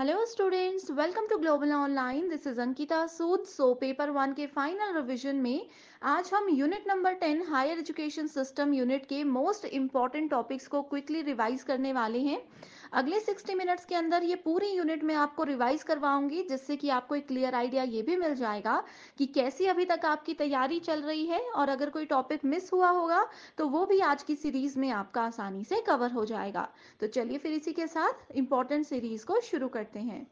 Hello students welcome to global online this is Ankita Sood so paper one के final revision में आज हम unit number ten higher education system unit के most important topics को quickly revise करने वाले हैं अगले 60 मिनट्स के अंदर ये पूरी यूनिट में आपको रिवाइज करवाऊंगी जिससे कि आपको एक क्लियर आइडिया ये भी मिल जाएगा कि कैसी अभी तक आपकी तैयारी चल रही है और अगर कोई टॉपिक मिस हुआ होगा तो वो भी आज की सीरीज में आपका आसानी से कवर हो जाएगा तो चलिए फिर इसी के साथ इंपॉर्टेंट सीरीज को शुरू करते हैं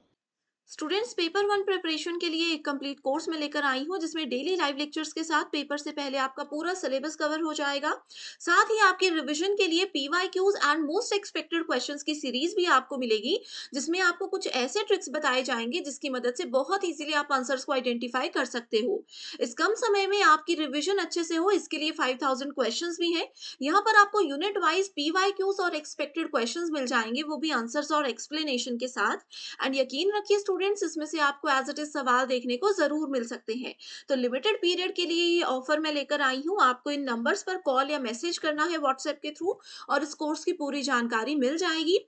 स्टूडेंट्स पेपर वन प्रिपरेशन के लिए एक कंप्लीट कोर्स में लेकर आई हूँ जिसमें डेली लाइव लेक्चर्स के साथ पेपर से पहले आपका पूरा सिलेबस कवर हो जाएगा साथ ही आपके रिवीजन के लिए PYQs and most expected questions की सीरीज भी आपको मिलेगी जिसमें आपको कुछ ऐसे ट्रिक्स बताए जाएंगे जिसकी मदद से बहुत ईजिली आप आंसर्स को आइडेंटिफाई कर सकते हो इस कम समय में आपकी रिविजन अच्छे से हो इसके लिए फाइव थाउजेंड भी है यहाँ पर आपको यूनिट वाइज पीवाईक्यूज और एक्सपेक्टेड क्वेश्चन मिल जाएंगे वो भी आंसर्स और एक्सप्लेनेशन के साथ एंड यकीन रखिए स्टूडेंट्स इसमें से आपको एज इट इज सवाल देखने को जरूर मिल सकते हैं तो लिमिटेड पीरियड के लिए ये ऑफर मैं लेकर आई हूँ आपको इन नंबर्स पर कॉल या मैसेज करना है व्हाट्सएप के थ्रू और इस कोर्स की पूरी जानकारी मिल जाएगी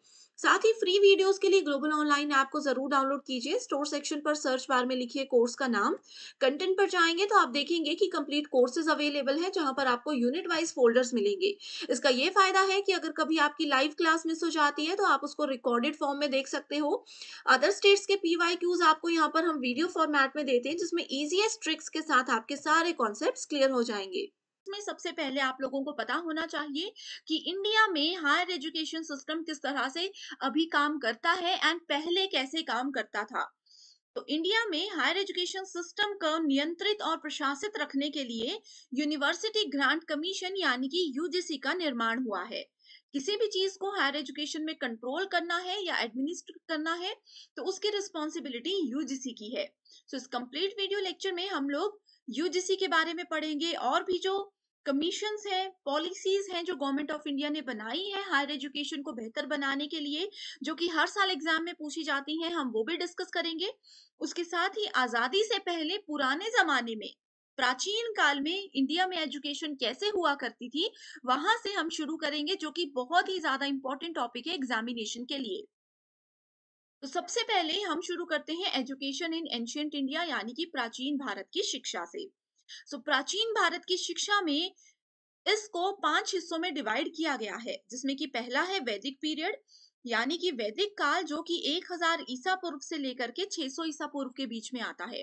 साथ ही फ्री वीडियोस के लिए ग्लोबल ऑनलाइन ऐप को जरूर डाउनलोड कीजिए स्टोर सेक्शन पर सर्च बार में लिखिए कोर्स का नाम कंटेंट पर जाएंगे तो आप देखेंगे कि कंप्लीट कोर्सेज अवेलेबल है जहां पर आपको यूनिट वाइज फोल्डर्स मिलेंगे इसका ये फायदा है कि अगर कभी आपकी लाइव क्लास मिस हो जाती है तो आप उसको रिकॉर्डेड फॉर्म में देख सकते हो अदर स्टेट्स के पी आपको यहाँ पर हम वीडियो फॉर्मेट में देते हैं जिसमें ईजीएस ट्रिक्स के साथ आपके सारे कॉन्सेप्ट क्लियर हो जाएंगे में सबसे पहले आप लोगों को पता होना चाहिए कि इंडिया में हायर एजुकेशन सिस्टम किस तरह से अभी काम करता है एंड पहले कैसे काम करता था तो इंडिया में हायर एजुकेशन सिस्टम को नियंत्रित और प्रशासित रखने के लिए यूनिवर्सिटी ग्रांट कमीशन यानी कि यूजीसी का निर्माण हुआ है किसी भी चीज को हायर एजुकेशन में कंट्रोल करना है या एडमिनिस्ट्रेट करना है तो उसकी रिस्पॉन्सिबिलिटी यूजीसी की है सो so, इस कंप्लीट वीडियो लेक्चर में हम लोग यूजीसी के बारे में पढ़ेंगे और भी जो कमीशन हैं पॉलिसीज हैं जो गवर्नमेंट ऑफ इंडिया ने बनाई है हायर एजुकेशन को बेहतर बनाने के लिए जो कि हर साल एग्जाम में पूछी जाती हैं हम वो भी डिस्कस करेंगे उसके साथ ही आजादी से पहले पुराने जमाने में प्राचीन काल में इंडिया में एजुकेशन कैसे हुआ करती थी वहां से हम शुरू करेंगे जो कि बहुत ही ज्यादा इंपॉर्टेंट टॉपिक है एग्जामिनेशन के लिए तो सबसे पहले हम शुरू करते हैं एजुकेशन इन एंशियंट इंडिया यानी कि प्राचीन भारत की शिक्षा से सो so, प्राचीन भारत की शिक्षा में इसको पांच हिस्सों में डिवाइड किया गया है जिसमें कि पहला है वैदिक पीरियड यानी कि वैदिक काल जो कि 1000 ईसा पूर्व से लेकर के 600 ईसा पूर्व के बीच में आता है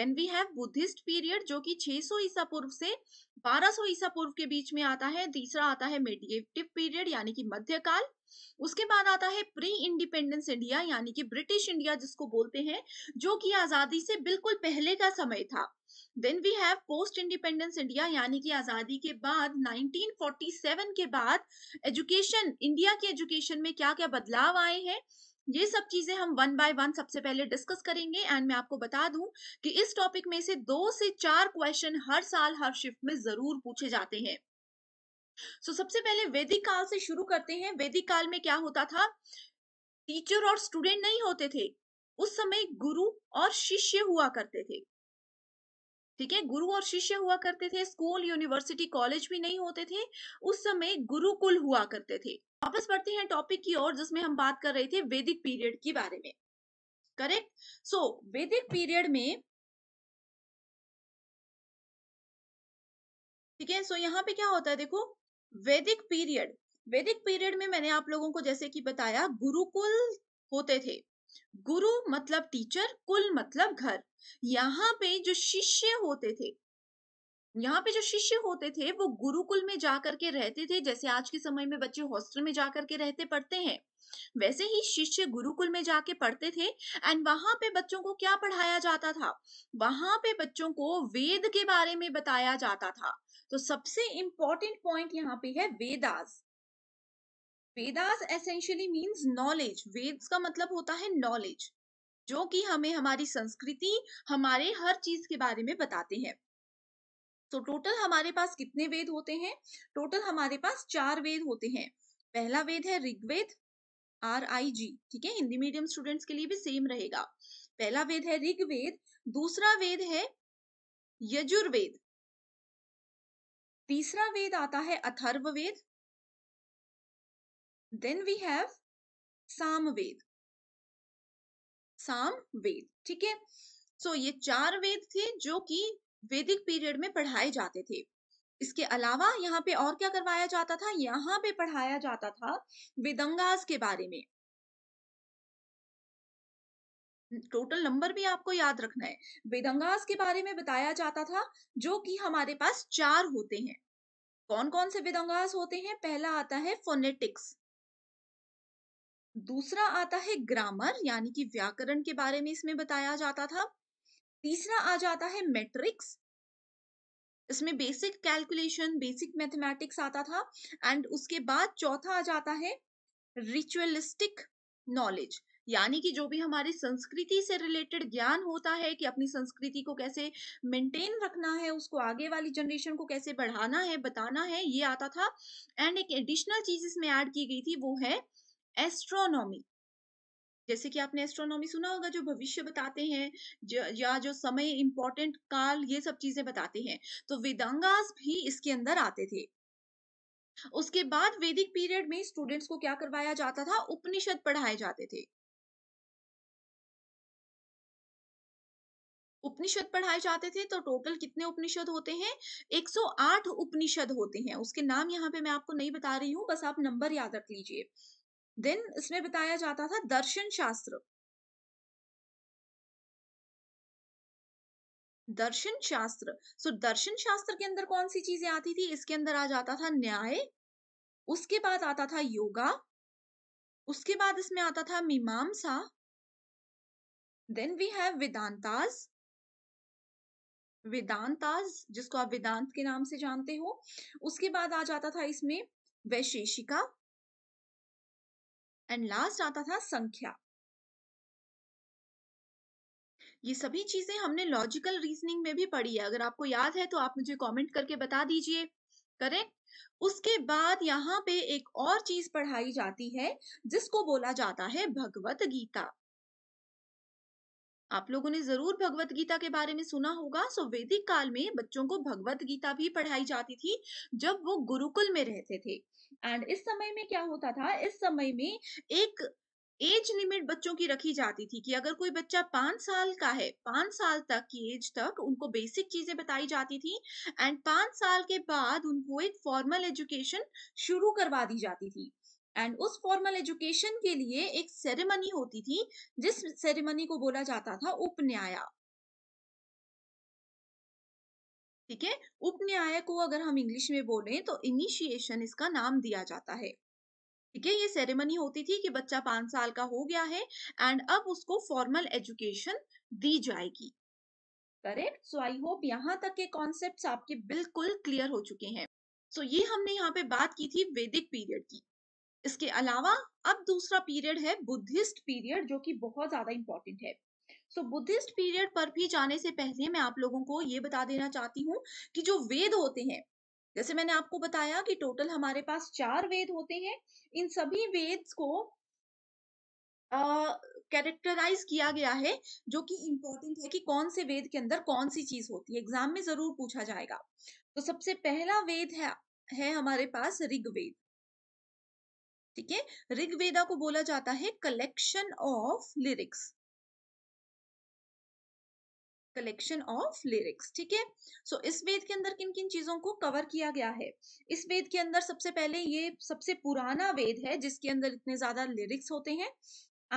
then we have Buddhist period जो कि 600 ईसा पूर्व से 1200 ईसा पूर्व के बीच में आता है तीसरा आता है मेडिएटिव पीरियड यानी कि मध्यकाल उसके बाद आता है प्री इंडिपेंडेंस इंडिया यानी कि ब्रिटिश इंडिया जिसको बोलते हैं जो कि आजादी से बिल्कुल पहले का समय था then we have post independence India यानी कि आजादी के बाद 1947 के बाद एजुकेशन इंडिया के एजुकेशन में क्या क्या बदलाव आए हैं ये सब चीजें हम वन बाय वन सबसे पहले डिस्कस करेंगे एंड मैं आपको बता दूं कि इस टॉपिक में से दो से चार क्वेश्चन हर साल हर शिफ्ट में जरूर पूछे जाते हैं सो so, सबसे पहले वैदिक काल से शुरू करते हैं वैदिक काल में क्या होता था टीचर और स्टूडेंट नहीं होते थे उस समय गुरु और शिष्य हुआ करते थे ठीक है गुरु और शिष्य हुआ करते थे स्कूल यूनिवर्सिटी कॉलेज भी नहीं होते थे उस समय गुरुकुल हुआ करते थे वापस बढ़ते हैं टॉपिक की ओर जिसमें हम बात कर रहे थे वैदिक पीरियड के बारे में करेक्ट सो वैदिक पीरियड में ठीक है सो यहाँ पे क्या होता है देखो वैदिक पीरियड वैदिक पीरियड में मैंने आप लोगों को जैसे कि बताया गुरुकुल होते थे गुरु मतलब टीचर कुल मतलब घर यहाँ पे जो शिष्य होते थे यहाँ पे जो शिष्य होते थे वो गुरुकुल में जा करके रहते थे जैसे आज के समय में बच्चे हॉस्टल में जा करके रहते पढ़ते हैं वैसे ही शिष्य गुरुकुल में जाके पढ़ते थे एंड वहां पे बच्चों को क्या पढ़ाया जाता था वहां पे बच्चों को वेद के बारे में बताया जाता था तो सबसे इंपॉर्टेंट पॉइंट यहाँ पे है Vedas Vedas essentially means knowledge Vedas का मतलब होता है नॉलेज जो कि हमें हमारी संस्कृति हमारे हर चीज के बारे में बताते हैं तो टोटल हमारे पास कितने वेद होते हैं टोटल हमारे पास चार वेद होते हैं पहला वेद है ऋग्वेद आर आई जी ठीक है हिंदी मीडियम स्टूडेंट्स के लिए भी सेम रहेगा पहला वेद है ऋग्वेद दूसरा वेद है यजुर्वेद तीसरा वेद आता है Atharva Veda then we have Sama Veda साम वेद ठीक है सो ये चार वेद थे जो कि वैदिक पीरियड में पढ़ाए जाते थे इसके अलावा यहाँ पे और क्या करवाया जाता था यहाँ पे पढ़ाया जाता था वेदंगास के बारे में टोटल नंबर भी आपको याद रखना है विदंगास के बारे में बताया जाता था जो कि हमारे पास चार होते हैं कौन कौन से विदंगास होते हैं पहला आता है फोनेटिक्स दूसरा आता है ग्रामर यानी कि व्याकरण के बारे में इसमें बताया जाता था तीसरा आ जाता है मैट्रिक्स इसमें बेसिक कैलकुलेशन बेसिक मैथमेटिक्स आता था एंड उसके बाद चौथा आ जाता है रिचुअलिस्टिक नॉलेज यानी कि जो भी हमारी संस्कृति से रिलेटेड ज्ञान होता है कि अपनी संस्कृति को कैसे मेंटेन रखना है उसको आगे वाली जनरेशन को कैसे बढ़ाना है बताना है ये आता था एंड एक एडिशनल चीज इसमें ऐड की गई थी वो है एस्ट्रोनॉमी जैसे कि आपने एस्ट्रोनॉमी सुना होगा जो भविष्य बताते हैं या जो समय इंपॉर्टेंट काल ये सब चीजें बताते हैं तो वेदांगास भी इसके अंदर आते थे उसके बाद वैदिक पीरियड में स्टूडेंट्स को क्या करवाया जाता था उपनिषद पढ़ाए जाते थे उपनिषद पढ़ाए जाते थे तो टोटल कितने उपनिषद होते हैं 108 उपनिषद होते हैं उसके नाम यहाँ पे मैं आपको नहीं बता रही हूँ बस आप नंबर याद रख लीजिए देन इसमें बताया जाता था दर्शन शास्त्र दर्शन शास्त्र सो so, दर्शन शास्त्र के अंदर कौन सी चीजें आती थी इसके अंदर आ जाता था न्याय उसके बाद आता था योगा उसके बाद इसमें आता था Mimamsa then we have Vedantas Vedantas जिसको आप वेदांत के नाम से जानते हो उसके बाद आ जाता था इसमें वैशेषिका एंड लास्ट आता था संख्या ये सभी चीजें हमने लॉजिकल रीजनिंग में भी पढ़ी है अगर आपको याद है तो आप मुझे कमेंट करके बता दीजिए करें उसके बाद यहाँ पे एक और चीज पढ़ाई जाती है जिसको बोला जाता है भगवत गीता आप लोगों ने जरूर भगवत गीता के बारे में सुना होगा सो वैदिक काल में बच्चों को भगवत गीता भी पढ़ाई जाती थी जब वो गुरुकुल में रहते थे एंड इस समय में क्या होता था इस समय में एक एज लिमिट बच्चों की रखी जाती थी कि अगर कोई बच्चा पांच साल का है पांच साल तक की एज तक उनको बेसिक चीजें बताई जाती थी एंड पांच साल के बाद उनको एक फॉर्मल एजुकेशन शुरू करवा दी जाती थी एंड उस फॉर्मल एजुकेशन के लिए एक सेरेमनी होती थी जिस सेरेमनी को बोला जाता था उपन्याया ठीक है उपन्याय को अगर हम इंग्लिश में बोले तो इनिशिएशन इसका नाम दिया जाता है ठीक है ये सेरेमनी होती थी कि बच्चा पांच साल का हो गया है एंड अब उसको फॉर्मल एजुकेशन दी जाएगी करेक्ट सो आई होप यहाँ तक के कॉन्सेप्ट आपके बिल्कुल क्लियर हो चुके हैं सो so, ये हमने यहाँ पे बात की थी वैदिक पीरियड की इसके अलावा अब दूसरा पीरियड है बुद्धिस्ट पीरियड जो कि बहुत ज्यादा इंपॉर्टेंट है सो तो बुद्धिस्ट पीरियड पर भी जाने से पहले मैं आप लोगों को ये बता देना चाहती हूँ कि जो वेद होते हैं जैसे मैंने आपको बताया कि टोटल हमारे पास चार वेद होते हैं इन सभी वेद को कैरेक्टराइज uh, किया गया है जो कि इम्पोर्टेंट है कि कौन से वेद के अंदर कौन सी चीज होती है एग्जाम में जरूर पूछा जाएगा तो सबसे पहला वेद है है हमारे पास ऋग्वेद ठीक है ऋग्वेदा को बोला जाता है collection of lyrics collection of lyrics ठीक है सो इस वेद के अंदर किन किन चीजों को कवर किया गया है इस वेद के अंदर सबसे पहले ये सबसे पुराना वेद है जिसके अंदर इतने ज्यादा लिरिक्स होते हैं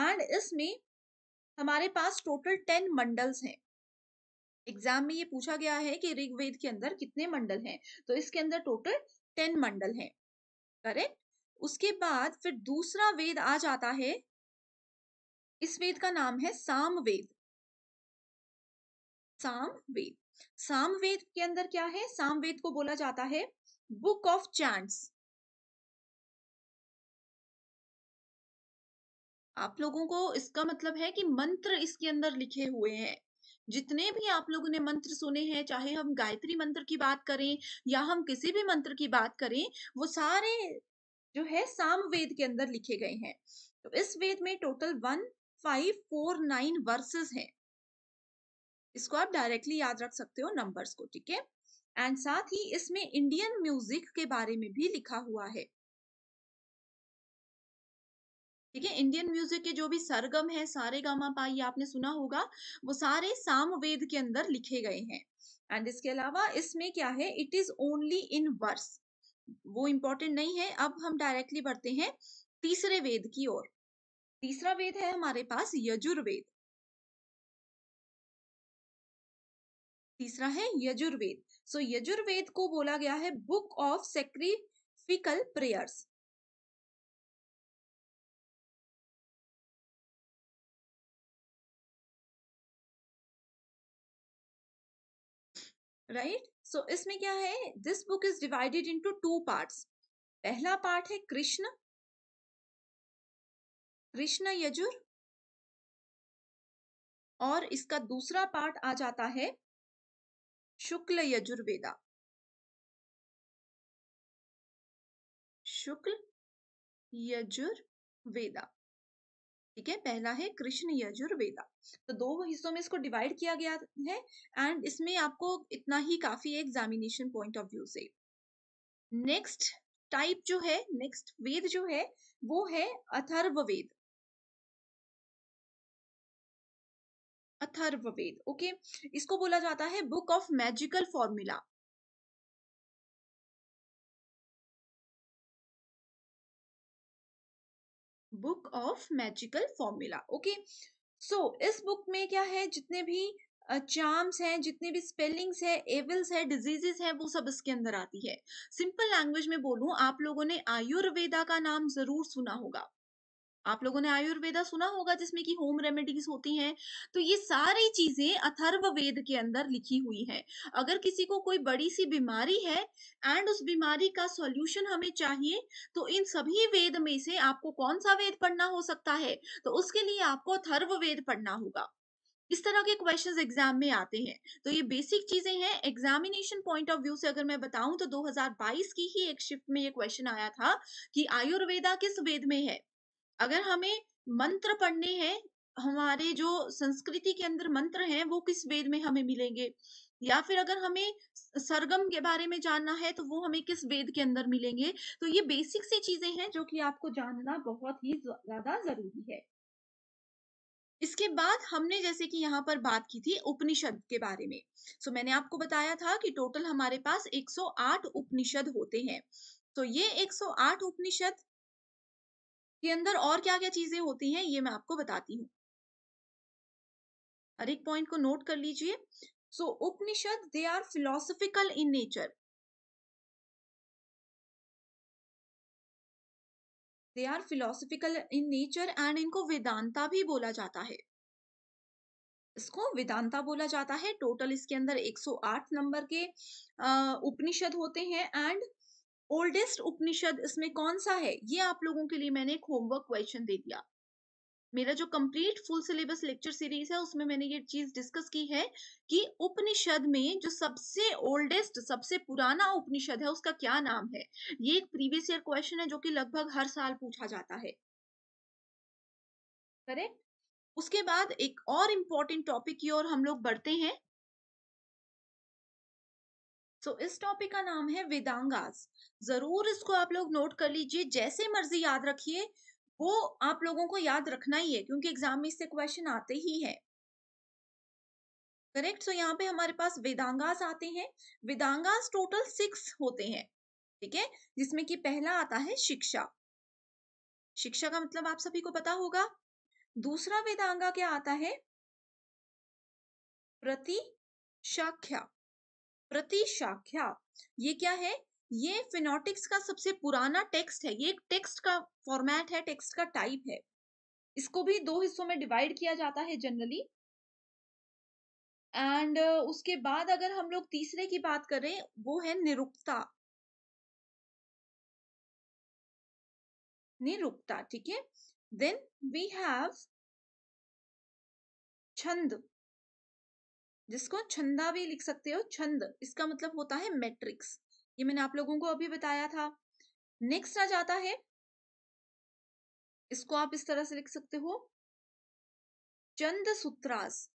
एंड इसमें हमारे पास टोटल टेन मंडल्स हैं एग्जाम में ये पूछा गया है कि ऋग्वेद के अंदर कितने मंडल हैं तो इसके अंदर टोटल टेन मंडल हैं करेक्ट उसके बाद फिर दूसरा वेद आ जाता है इस वेद का नाम है साम वेद सामवेद के अंदर क्या है सामवेद को बोला जाता है बुक ऑफ चैंट्स आप लोगों को इसका मतलब है कि मंत्र इसके अंदर लिखे हुए हैं जितने भी आप लोगों ने मंत्र सुने हैं चाहे हम गायत्री मंत्र की बात करें या हम किसी भी मंत्र की बात करें वो सारे जो है सामवेद के अंदर लिखे गए हैं तो इस वेद में total one five four nine verses हैं इसको आप डायरेक्टली याद रख सकते हो नंबर्स को ठीक है एंड साथ ही इसमें इंडियन म्यूजिक के बारे में भी लिखा हुआ है ठीक है इंडियन म्यूजिक के जो भी सरगम है सारे गामा पाई आपने सुना होगा वो सारे सामवेद के अंदर लिखे गए हैं एंड इसके अलावा इसमें क्या है it is only in verse वो इम्पोर्टेंट नहीं है अब हम डायरेक्टली बढ़ते हैं तीसरे वेद की ओर तीसरा वेद है हमारे पास यजुर्वेद तीसरा है यजुर्वेद सो so, यजुर्वेद को बोला गया है book of sacrificial prayers right so so, इसमें क्या है this book is divided into two parts पहला पार्ट है कृष्ण कृष्ण यजुर और इसका दूसरा पार्ट आ जाता है शुक्ल यजुर्वेदा शुक्ल यजुर्वेदा ठीक है पहला है कृष्ण यजुर्वेदा तो दो हिस्सों में इसको डिवाइड किया गया है एंड इसमें आपको इतना ही काफी एग्जामिनेशन पॉइंट ऑफ व्यू से नेक्स्ट टाइप जो है नेक्स्ट वेद जो है वो है अथर्ववेद अथर्ववेद ओके इसको बोला जाता है book of magical formula book of magical formula okay so इस बुक में क्या है जितने भी चार्म्स हैं जितने भी स्पेलिंग्स है एविल्स है डिजीजेस है वो सब इसके अंदर आती है सिंपल लैंग्वेज में बोलूं आप लोगों ने आयुर्वेदा का नाम जरूर सुना होगा आप लोगों ने आयुर्वेदा सुना होगा जिसमें कि होम रेमेडीज होती हैं तो ये सारी चीजें अथर्व वेद के अंदर लिखी हुई है अगर किसी को कोई बड़ी सी बीमारी है एंड उस बीमारी का सॉल्यूशन हमें चाहिए तो इन सभी वेद में से आपको कौन सा वेद पढ़ना हो सकता है तो उसके लिए आपको अथर्व वेद पढ़ना होगा इस तरह के क्वेश्चंस एग्जाम में आते हैं तो ये बेसिक चीजें हैं एग्जामिनेशन पॉइंट ऑफ व्यू से अगर मैं बताऊं तो 2022 की ही एक शिफ्ट में ये क्वेश्चन आया था कि आयुर्वेदा किस वेद में है अगर हमें मंत्र पढ़ने हैं हमारे जो संस्कृति के अंदर मंत्र हैं वो किस वेद में हमें मिलेंगे या फिर अगर हमें सरगम के बारे में जानना है तो वो हमें किस वेद के अंदर मिलेंगे तो ये बेसिक सी चीजें हैं जो कि आपको जानना बहुत ही ज्यादा जरूरी है इसके बाद हमने जैसे कि यहाँ पर बात की थी उपनिषद के बारे में सो मैंने आपको बताया था कि टोटल हमारे पास 108 उपनिषद होते हैं तो ये 108 उपनिषद के अंदर और क्या क्या चीजें होती हैं ये मैं आपको बताती हूँ हर एक पॉइंट को नोट कर लीजिए so Upanishad they are philosophical in nature they are philosophical in nature and इनको वेदांता भी बोला जाता है इसको वेदांता बोला जाता है टोटल इसके अंदर 108 नंबर के उपनिषद होते हैं एंड ओल्डेस्ट उपनिषद इसमें कौन सा है ये आप लोगों के लिए मैंने एक होमवर्क क्वेश्चन दे दिया मेरा जो complete full syllabus lecture series है उसमें मैंने ये चीज डिस्कस की है कि उपनिषद में जो सबसे ओल्डेस्ट सबसे पुराना उपनिषद है उसका क्या नाम है ये एक प्रीवियस ईयर क्वेश्चन है जो कि लगभग हर साल पूछा जाता है करेक्ट उसके बाद एक और इम्पॉर्टेंट टॉपिक की ओर हम लोग बढ़ते हैं सो so, इस टॉपिक का नाम है वेदांगास जरूर इसको आप लोग नोट कर लीजिए जैसे मर्जी याद रखिए वो आप लोगों को याद रखना ही है क्योंकि एग्जाम में इससे क्वेश्चन आते ही है करेक्ट सो so, यहाँ पे हमारे पास वेदांगास आते हैं वेदांगास टोटल सिक्स होते हैं ठीक है जिसमें कि पहला आता है शिक्षा शिक्षा का मतलब आप सभी को पता होगा दूसरा वेदांगा क्या आता है प्रति शाख्या प्रति शाख्या ये क्या है ये फिनोटिक्स का सबसे पुराना टेक्स्ट है ये एक टेक्स्ट का फॉर्मेट है टेक्स्ट का टाइप है इसको भी दो हिस्सों में डिवाइड किया जाता है जनरली एंड उसके बाद अगर हम लोग तीसरे की बात करें वो है निरुक्ता निरुक्ता ठीक है देन वी हैव छंद जिसको छंदा भी लिख सकते हो छंद इसका मतलब होता है मैट्रिक्स ये मैंने आप लोगों को अभी बताया था नेक्स्ट आ जाता है इसको आप इस तरह से लिख सकते हो चंद सूत्रास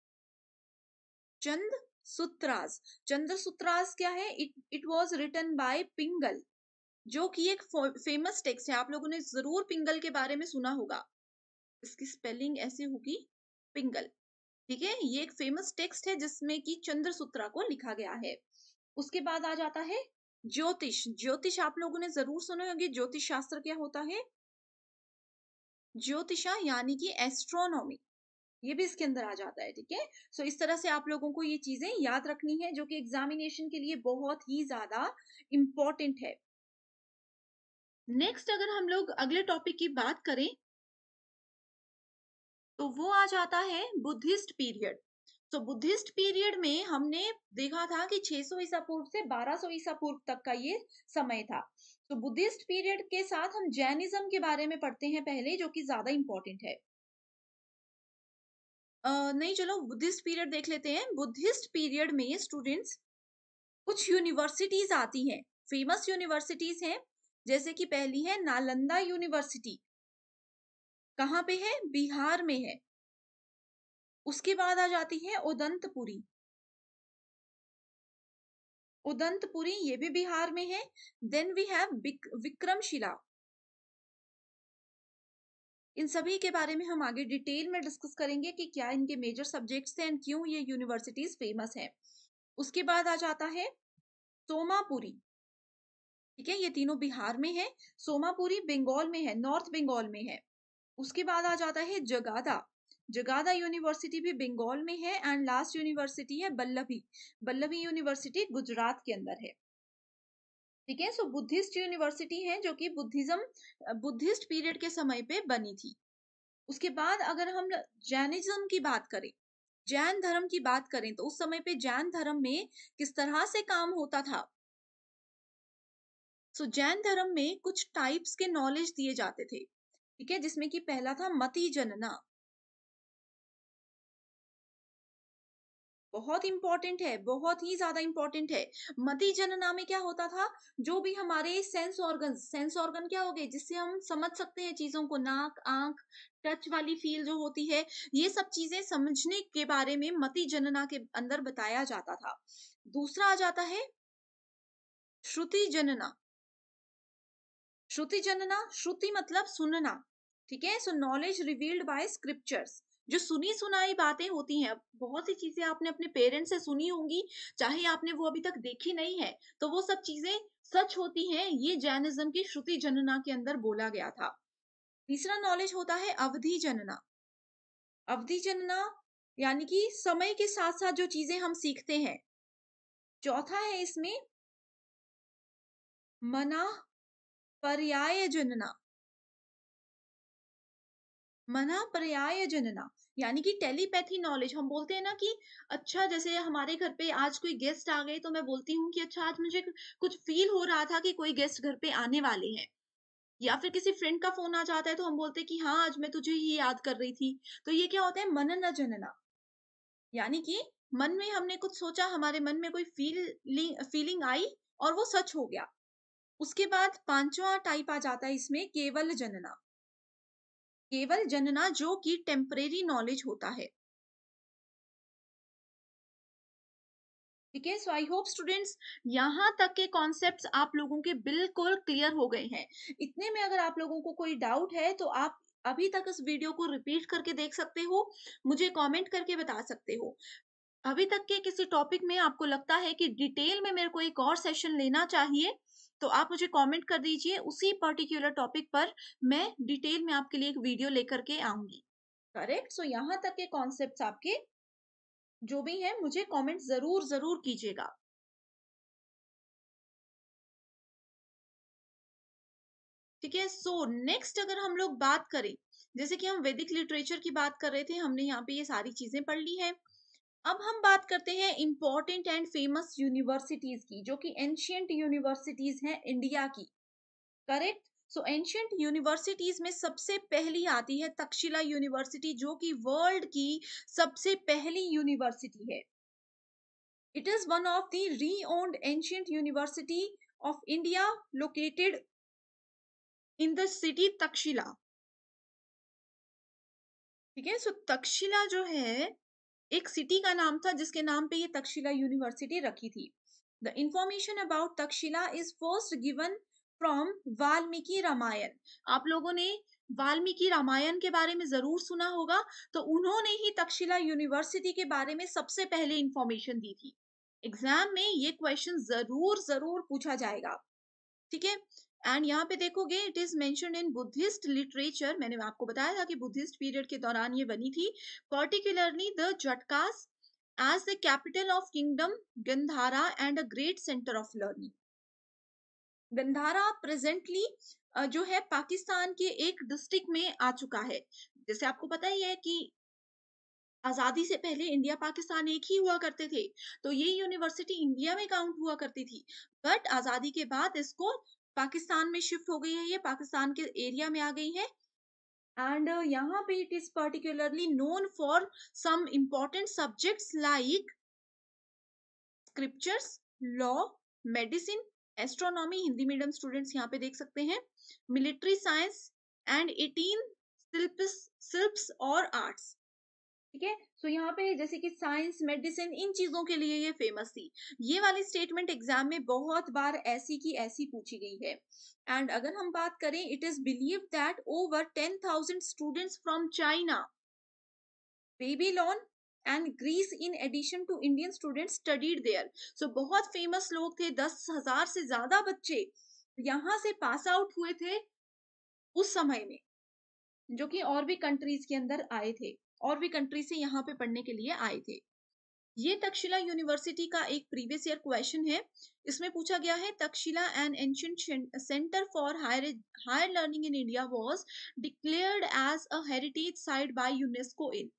चंद सूत्रास चंद्र सूत्रास क्या है it it was written by Pingala जो कि एक फेमस टेक्स्ट है आप लोगों ने जरूर पिंगल के बारे में सुना होगा इसकी स्पेलिंग ऐसी होगी पिंगल ठीक है ये एक फेमस टेक्स्ट है जिसमें कि चंद्र सूत्रा को लिखा गया है उसके बाद आ जाता है ज्योतिष ज्योतिष आप लोगों ने जरूर सुने होंगे ज्योतिष शास्त्र क्या होता है ज्योतिषा यानी कि एस्ट्रोनॉमी ये भी इसके अंदर आ जाता है ठीक है सो इस तरह से आप लोगों को ये चीजें याद रखनी है जो कि एग्जामिनेशन के लिए बहुत ही ज्यादा इंपॉर्टेंट है नेक्स्ट अगर हम लोग अगले टॉपिक की बात करें तो वो आ जाता है बुद्धिस्ट पीरियड तो बुद्धिस्ट पीरियड में हमने देखा था कि 600 ईसा पूर्व से 1200 ईसा पूर्व तक का ये समय था तो बुद्धिस्ट पीरियड के साथ हम जैनिज्म के बारे में पढ़ते हैं पहले जो कि ज्यादा इंपॉर्टेंट है आ, नहीं चलो बुद्धिस्ट पीरियड देख लेते हैं बुद्धिस्ट पीरियड में स्टूडेंट्स कुछ यूनिवर्सिटीज आती हैं फेमस यूनिवर्सिटीज हैं जैसे कि पहली है नालंदा यूनिवर्सिटी कहाँ पे है बिहार में है उसके बाद आ जाती है उदंतपुरी उदंतपुरी ये भी बिहार में है देन वी हैव विक्रमशिला इन सभी के बारे में हम आगे डिटेल में डिस्कस करेंगे कि क्या इनके मेजर सब्जेक्ट्स हैं एंड क्यों ये यूनिवर्सिटीज फेमस हैं उसके बाद आ जाता है सोमापुरी ठीक है ये तीनों बिहार में है सोमापुरी बंगाल में है नॉर्थ बंगाल में है उसके बाद आ जाता है जगादा जगादा यूनिवर्सिटी भी बंगाल में है एंड लास्ट यूनिवर्सिटी है बल्लभी बल्लभी यूनिवर्सिटी गुजरात के अंदर है ठीक है सो बुद्धिस्ट यूनिवर्सिटी है जो कि बुद्धिज्म बुद्धिस्ट पीरियड के समय पे बनी थी उसके बाद अगर हम जैनिज्म की बात करें जैन धर्म की बात करें तो उस समय पे जैन धर्म में किस तरह से काम होता था सो so, जैन धर्म में कुछ टाइप्स के नॉलेज दिए जाते थे ठीक है जिसमें कि पहला था मति जनना बहुत इंपॉर्टेंट है बहुत ही ज्यादा इंपॉर्टेंट है मति जनना में क्या होता था जो भी हमारे सेंस ऑर्गन सेंस ऑर्गन क्या हो गए जिससे हम समझ सकते हैं चीजों को नाक आंख टच वाली फील जो होती है ये सब चीजें समझने के बारे में मति जनना के अंदर बताया जाता था दूसरा आ जाता है श्रुति जनना श्रुति जनना श्रुति मतलब सुनना ठीक है so knowledge revealed by scriptures जो सुनी सुनाई बातें होती हैं बहुत सी चीजें आपने अपने पेरेंट्स से सुनी होंगी चाहे आपने वो अभी तक देखी नहीं है तो वो सब चीजें सच होती हैं ये जैनिज्म की श्रुति जनना के अंदर बोला गया था तीसरा नॉलेज होता है अवधि जनना अवधि जनना यानी कि समय के साथ साथ जो चीजें हम सीखते हैं चौथा है इसमें मना पर्याय जनना मना पर्याय जनना यानी कि टेलीपैथी नॉलेज हम बोलते हैं ना कि अच्छा जैसे हमारे घर पे आज कोई गेस्ट आ गए तो मैं बोलती हूँ कि अच्छा आज मुझे कुछ फील हो रहा था कि कोई गेस्ट घर पे आने वाले हैं या फिर किसी फ्रेंड का फोन आ जाता है तो हम बोलते हैं कि हाँ आज मैं तुझे ही याद कर रही थी तो ये क्या होता है मनन जनना यानी कि मन में हमने कुछ सोचा हमारे मन में कोई फीलिंग फीलिंग आई और वो सच हो गया उसके बाद पांचवा टाइप आ जाता है इसमें केवल जनना केवल जनना जो कि टेम्परेरी नॉलेज होता है ठीक है सो आई होप स्टूडेंट्स यहां तक के कॉन्सेप्ट आप लोगों के बिल्कुल क्लियर हो गए हैं इतने में अगर आप लोगों को कोई डाउट है तो आप अभी तक इस वीडियो को रिपीट करके देख सकते हो मुझे कमेंट करके बता सकते हो अभी तक के किसी टॉपिक में आपको लगता है कि डिटेल में मेरे को एक और सेशन लेना चाहिए तो आप मुझे कमेंट कर दीजिए उसी पर्टिकुलर टॉपिक पर मैं डिटेल में आपके लिए एक वीडियो लेकर के आऊंगी करेक्ट सो यहां यहाँ तक के कॉन्सेप्ट आपके जो भी है मुझे कॉमेंट जरूर जरूर कीजिएगा ठीक है सो नेक्स्ट अगर हम लोग बात करें जैसे कि हम वैदिक लिटरेचर की बात कर रहे थे हमने यहाँ पे ये सारी चीजें पढ़ ली है अब हम बात करते हैं इम्पॉर्टेंट एंड फेमस यूनिवर्सिटीज की जो कि एंशियंट यूनिवर्सिटीज हैं इंडिया की करेक्ट सो एंशियंट यूनिवर्सिटीज में सबसे पहली आती है तक्षशिला यूनिवर्सिटी जो कि वर्ल्ड की सबसे पहली यूनिवर्सिटी है it is one of the renowned ancient university of India located in the city Takshashila ठीक है सो तक्षशिला जो है एक सिटी का नाम था जिसके नाम पे ये तक्षशिला यूनिवर्सिटी रखी थी the information about Takshashila is first given from Valmiki Ramayana आप लोगों ने वाल्मीकि रामायण के बारे में जरूर सुना होगा तो उन्होंने ही तक्षशिला यूनिवर्सिटी के बारे में सबसे पहले इंफॉर्मेशन दी थी एग्जाम में ये क्वेश्चन जरूर जरूर पूछा जाएगा ठीक है एंड यहाँ पे देखोगे it is mention in Buddhist literature मैंने आपको बताया था कि बुद्धिस्ट पीरियड के दौरान ये बनी थी particularly the Jatakas as the capital of kingdom Gandhara and a great centre of learning Gandhara presently जो है पाकिस्तान के एक डिस्ट्रिक्ट में आ चुका है जैसे आपको पता ही है कि आजादी से पहले इंडिया पाकिस्तान एक ही हुआ करते थे तो ये यूनिवर्सिटी इंडिया में काउंट हुआ करती थी बट आजादी के बाद इसको पाकिस्तान में शिफ्ट हो गई है ये पाकिस्तान के एरिया में आ गई है एंड uh, यहाँ पे it is particularly known for some important subjects like scriptures law medicine astronomy Hindi medium students यहाँ पे देख सकते हैं मिलिट्री साइंस एंड एटीन सिल्प और आर्ट्स ठीक है सो यहाँ पे जैसे कि साइंस मेडिसिन इन चीजों के लिए ये फेमस थी ये वाली स्टेटमेंट एग्जाम में बहुत बार ऐसी की ऐसी पूछी गई है एंड अगर हम बात करें it is believe that over ten thousand students from China Babylon and Greece in addition to Indian student studied there so बहुत फेमस लोग थे दस हजार से ज्यादा बच्चे यहाँ से पास आउट हुए थे उस समय में जो कि और भी कंट्रीज के अंदर आए थे और भी कंट्री से यहाँ पे पढ़ने के लिए आए थे ये तक्षशिला यूनिवर्सिटी का एक प्रीवियस ईयर क्वेश्चन है इसमें पूछा गया है Takshashila and ancient centre for higher higher learning in India was declared as a heritage site by UNESCO in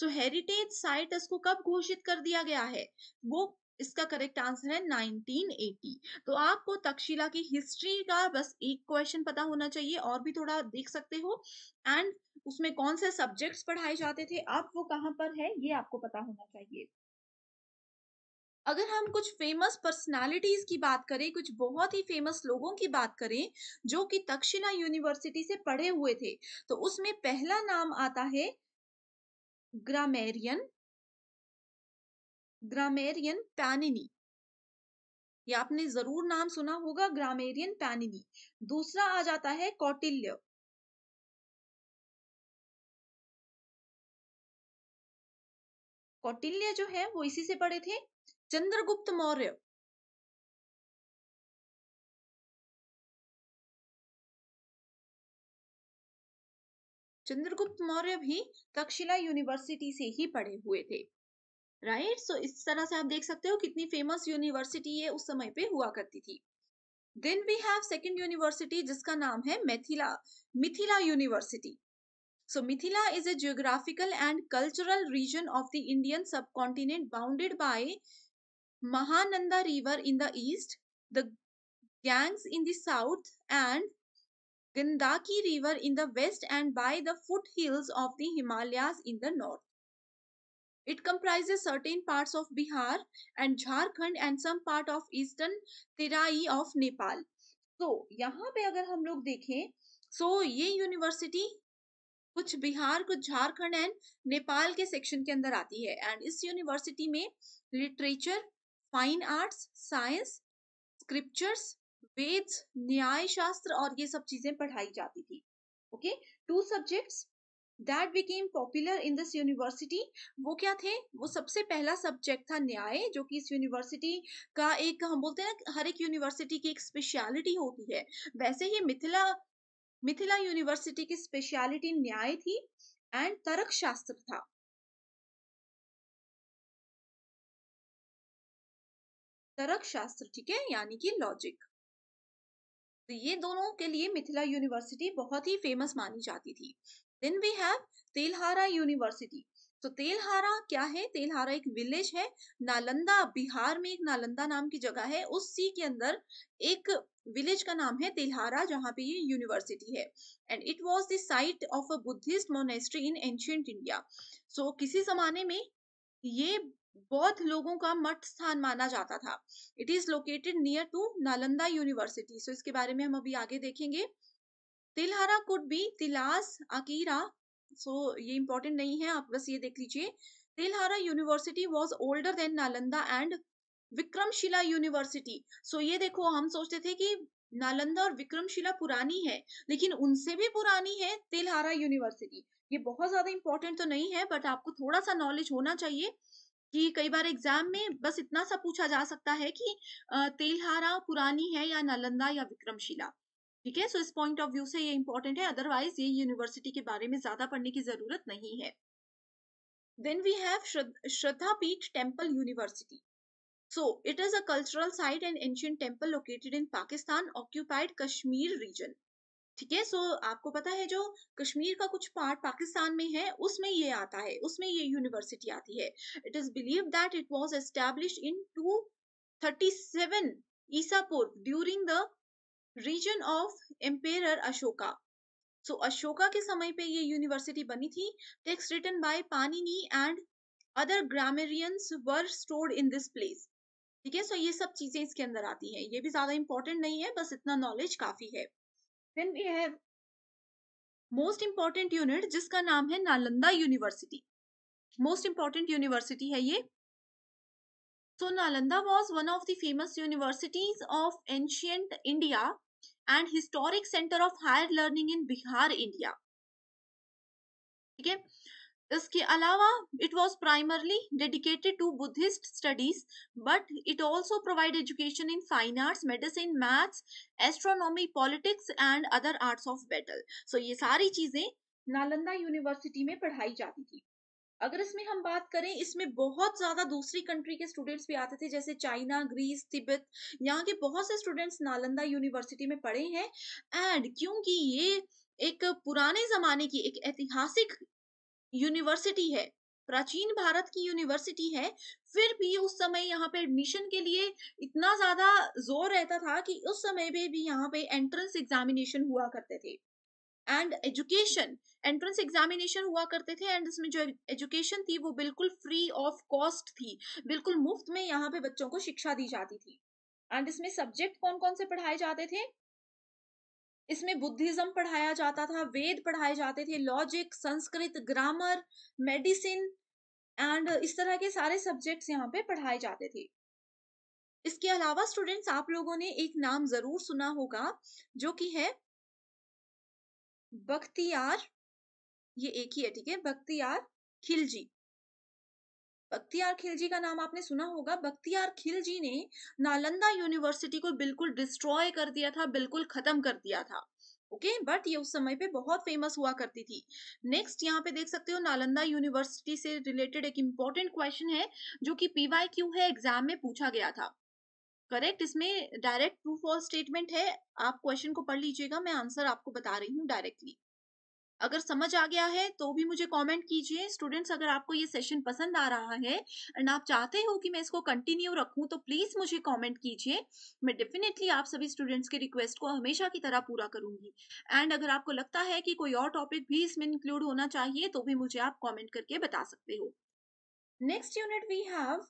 so heritage site इसको कब घोषित कर दिया गया है वो इसका करेक्ट आंसर है 1980 तो आपको तक्षशिला की हिस्ट्री का बस एक क्वेश्चन पता होना चाहिए और भी थोड़ा देख सकते हो एंड उसमें कौन से सब्जेक्ट्स पढ़ाए जाते थे आप वो कहाँ पर है ये आपको पता होना चाहिए अगर हम कुछ फेमस पर्सनालिटीज की बात करें कुछ बहुत ही फेमस लोगों की बात करें जो कि तक्षशिला यूनिवर्सिटी से पढ़े हुए थे तो उसमें पहला नाम आता है ग्रामेरियन ग्रामेरियन पैनिनी ये आपने जरूर नाम सुना होगा ग्रामेरियन पैनिनी दूसरा आ जाता है कौटिल्य कौटिल्य जो है वो इसी से पढ़े थे चंद्रगुप्त मौर्य चंद्रगुप्त मौर्य भी तक्षशिला यूनिवर्सिटी से ही पढ़े हुए थे राइट सो इस तरह से आप देख सकते हो कितनी फेमस यूनिवर्सिटी ये उस समय पे हुआ करती थी then we have second university जिसका नाम है Mithila Mithila university so Mithila is a geographical and cultural region of the Indian subcontinent bounded by Mahananda river in the east the Ganges in the south and Gandaki river in the west and by the foothills of the Himalayas in the north It comprises certain parts of Bihar and Jharkhand and some part of eastern Terai of Nepal. तो so, यहाँ पे अगर हम लोग देखें सो so ये university कुछ बिहार कुछ झारखंड एंड नेपाल के सेक्शन के अंदर आती है एंड इस यूनिवर्सिटी में literature fine arts science scriptures Vedas Nyaya Shastra और ये सब चीजें पढ़ाई जाती थी okay two subjects that became popular in this university वो क्या थे वो सबसे पहला सब्जेक्ट था न्याय जो कि इस यूनिवर्सिटी का एक हम बोलते हैं हर एक यूनिवर्सिटी की एक स्पेशलिटी होती है वैसे ही मिथिला मिथिला यूनिवर्सिटी की स्पेशलिटी न्याय थी एंड तर्क शास्त्र था तर्क शास्त्र ठीक है यानी कि लॉजिक तो ये दोनों के लिए मिथिला यूनिवर्सिटी बहुत ही फेमस मानी जाती थी then we have Telhara university तो तेलहारा क्या है तेलहारा एक विलेज है नालंदा बिहार में एक नालंदा नाम की जगह है उस सी के अंदर एक विलेज का नाम है तेलहारा जहाँ पे ये यूनिवर्सिटी है and it was the site of a Buddhist monastery in ancient India so किसी जमाने में ये बौद्ध लोगों का मठ स्थान माना जाता था it is located near to Nalanda university so इसके बारे में हम अभी आगे देखेंगे Tilhara could be Tilasakira so ये इंपॉर्टेंट नहीं है आप बस ये देख लीजिए Tilhara university was older than Nalanda and Vikramshila university so ये देखो हम सोचते थे कि नालंदा और विक्रमशिला पुरानी है लेकिन उनसे भी पुरानी है तिलहारा यूनिवर्सिटी ये बहुत ज्यादा इंपॉर्टेंट तो नहीं है बट आपको थोड़ा सा नॉलेज होना चाहिए कि कई बार एग्जाम में बस इतना सा पूछा जा सकता है कि तेलहारा पुरानी है या नालंदा या विक्रमशिला ठीक है सो इस पॉइंट ऑफ व्यू से ये इंपॉर्टेंट है अदरवाइज ये यूनिवर्सिटी के बारे में ज्यादा पढ़ने की जरूरत नहीं है then we have Sharada Peeth temple university so it is a cultural site and ancient temple located in Pakistan occupied Kashmir region ठीक है सो आपको पता है जो कश्मीर का कुछ पार्ट पाकिस्तान में है उसमें ये आता है उसमें ये यूनिवर्सिटी आती है it is believe that it was established in two thirty seven ईसापुर during the region of emperor Ashoka so Ashoka के समय पे ये यूनिवर्सिटी बनी थी text written by Panini and other grammarians were stored in this place ठीक है सो ये सब चीजें इसके अंदर आती हैं ये भी ज्यादा इंपॉर्टेंट नहीं है बस इतना नॉलेज काफी है then we have most important unit जिसका नाम है Nalanda university most important university है ये so Nalanda was one of the famous universities of ancient India and historic centre of higher learning in Bihar India ठीक है इसके अलावा it was primarily dedicated to Buddhist studies but it also provide education in fine arts medicine maths astronomy politics and other arts of battle so ये सारी चीजें Nalanda university में पढ़ाई जाती थी अगर इसमें हम बात करें इसमें बहुत ज़्यादा दूसरी कंट्री के स्टूडेंट्स भी आते थे जैसे चाइना ग्रीस तिब्बत यहाँ के बहुत से स्टूडेंट्स नालंदा यूनिवर्सिटी में पढ़े हैं एंड क्योंकि ये एक पुराने ज़माने की एक ऐतिहासिक यूनिवर्सिटी है प्राचीन भारत की यूनिवर्सिटी है फिर भी उस समय यहाँ पे एडमिशन के लिए इतना ज्यादा जोर रहता था कि उस समय पे भी यहाँ पे एंट्रेंस एग्जामिनेशन हुआ करते थे एंड एजुकेशन एंट्रेंस एग्जामिनेशन हुआ करते थे एंड इसमें जो एजुकेशन थी वो बिल्कुल फ्री ऑफ कॉस्ट थी बिल्कुल मुफ्त में यहाँ पे बच्चों को शिक्षा दी जाती थी एंड इसमें सब्जेक्ट कौन कौन से पढ़ाए जाते थे इसमें बुद्धिज्म पढ़ाया जाता था वेद पढ़ाए जाते थे logic Sanskrit grammar medicine and इस तरह के सारे सब्जेक्ट्स यहाँ पे पढ़ाए जाते थे इसके अलावा स्टूडेंट्स आप लोगों ने एक नाम जरूर सुना होगा जो कि है बख्तियार ये एक ही है ठीक है बख्तियार खिलजी बख्तियार खिलजी का नाम आपने सुना होगा बख्तियार खिलजी ने नालंदा यूनिवर्सिटी को बिल्कुल डिस्ट्रॉय कर दिया था बिल्कुल खत्म कर दिया था ओके okay? बट ये उस समय पे बहुत फेमस हुआ करती थी नेक्स्ट यहाँ पे देख सकते हो नालंदा यूनिवर्सिटी से रिलेटेड एक इंपॉर्टेंट क्वेश्चन है जो कि पीवाई क्यू है एग्जाम में पूछा गया था करेक्ट इसमें डायरेक्ट ट्रू फॉल्स स्टेटमेंट है आप क्वेश्चन को पढ़ लीजिएगा मैं आंसर आपको बता रही हूँ डायरेक्टली अगर समझ आ गया है तो भी मुझे कमेंट कीजिए स्टूडेंट्स अगर आपको ये सेशन पसंद आ रहा है एंड आप चाहते हो कि मैं इसको कंटिन्यू रखूं तो प्लीज मुझे कमेंट कीजिए मैं डेफिनेटली आप सभी स्टूडेंट्स के रिक्वेस्ट को हमेशा की तरह पूरा करूंगी एंड अगर आपको लगता है कि कोई और टॉपिक भी इसमें इंक्लूड होना चाहिए तो भी मुझे आप कॉमेंट करके बता सकते हो next unit we have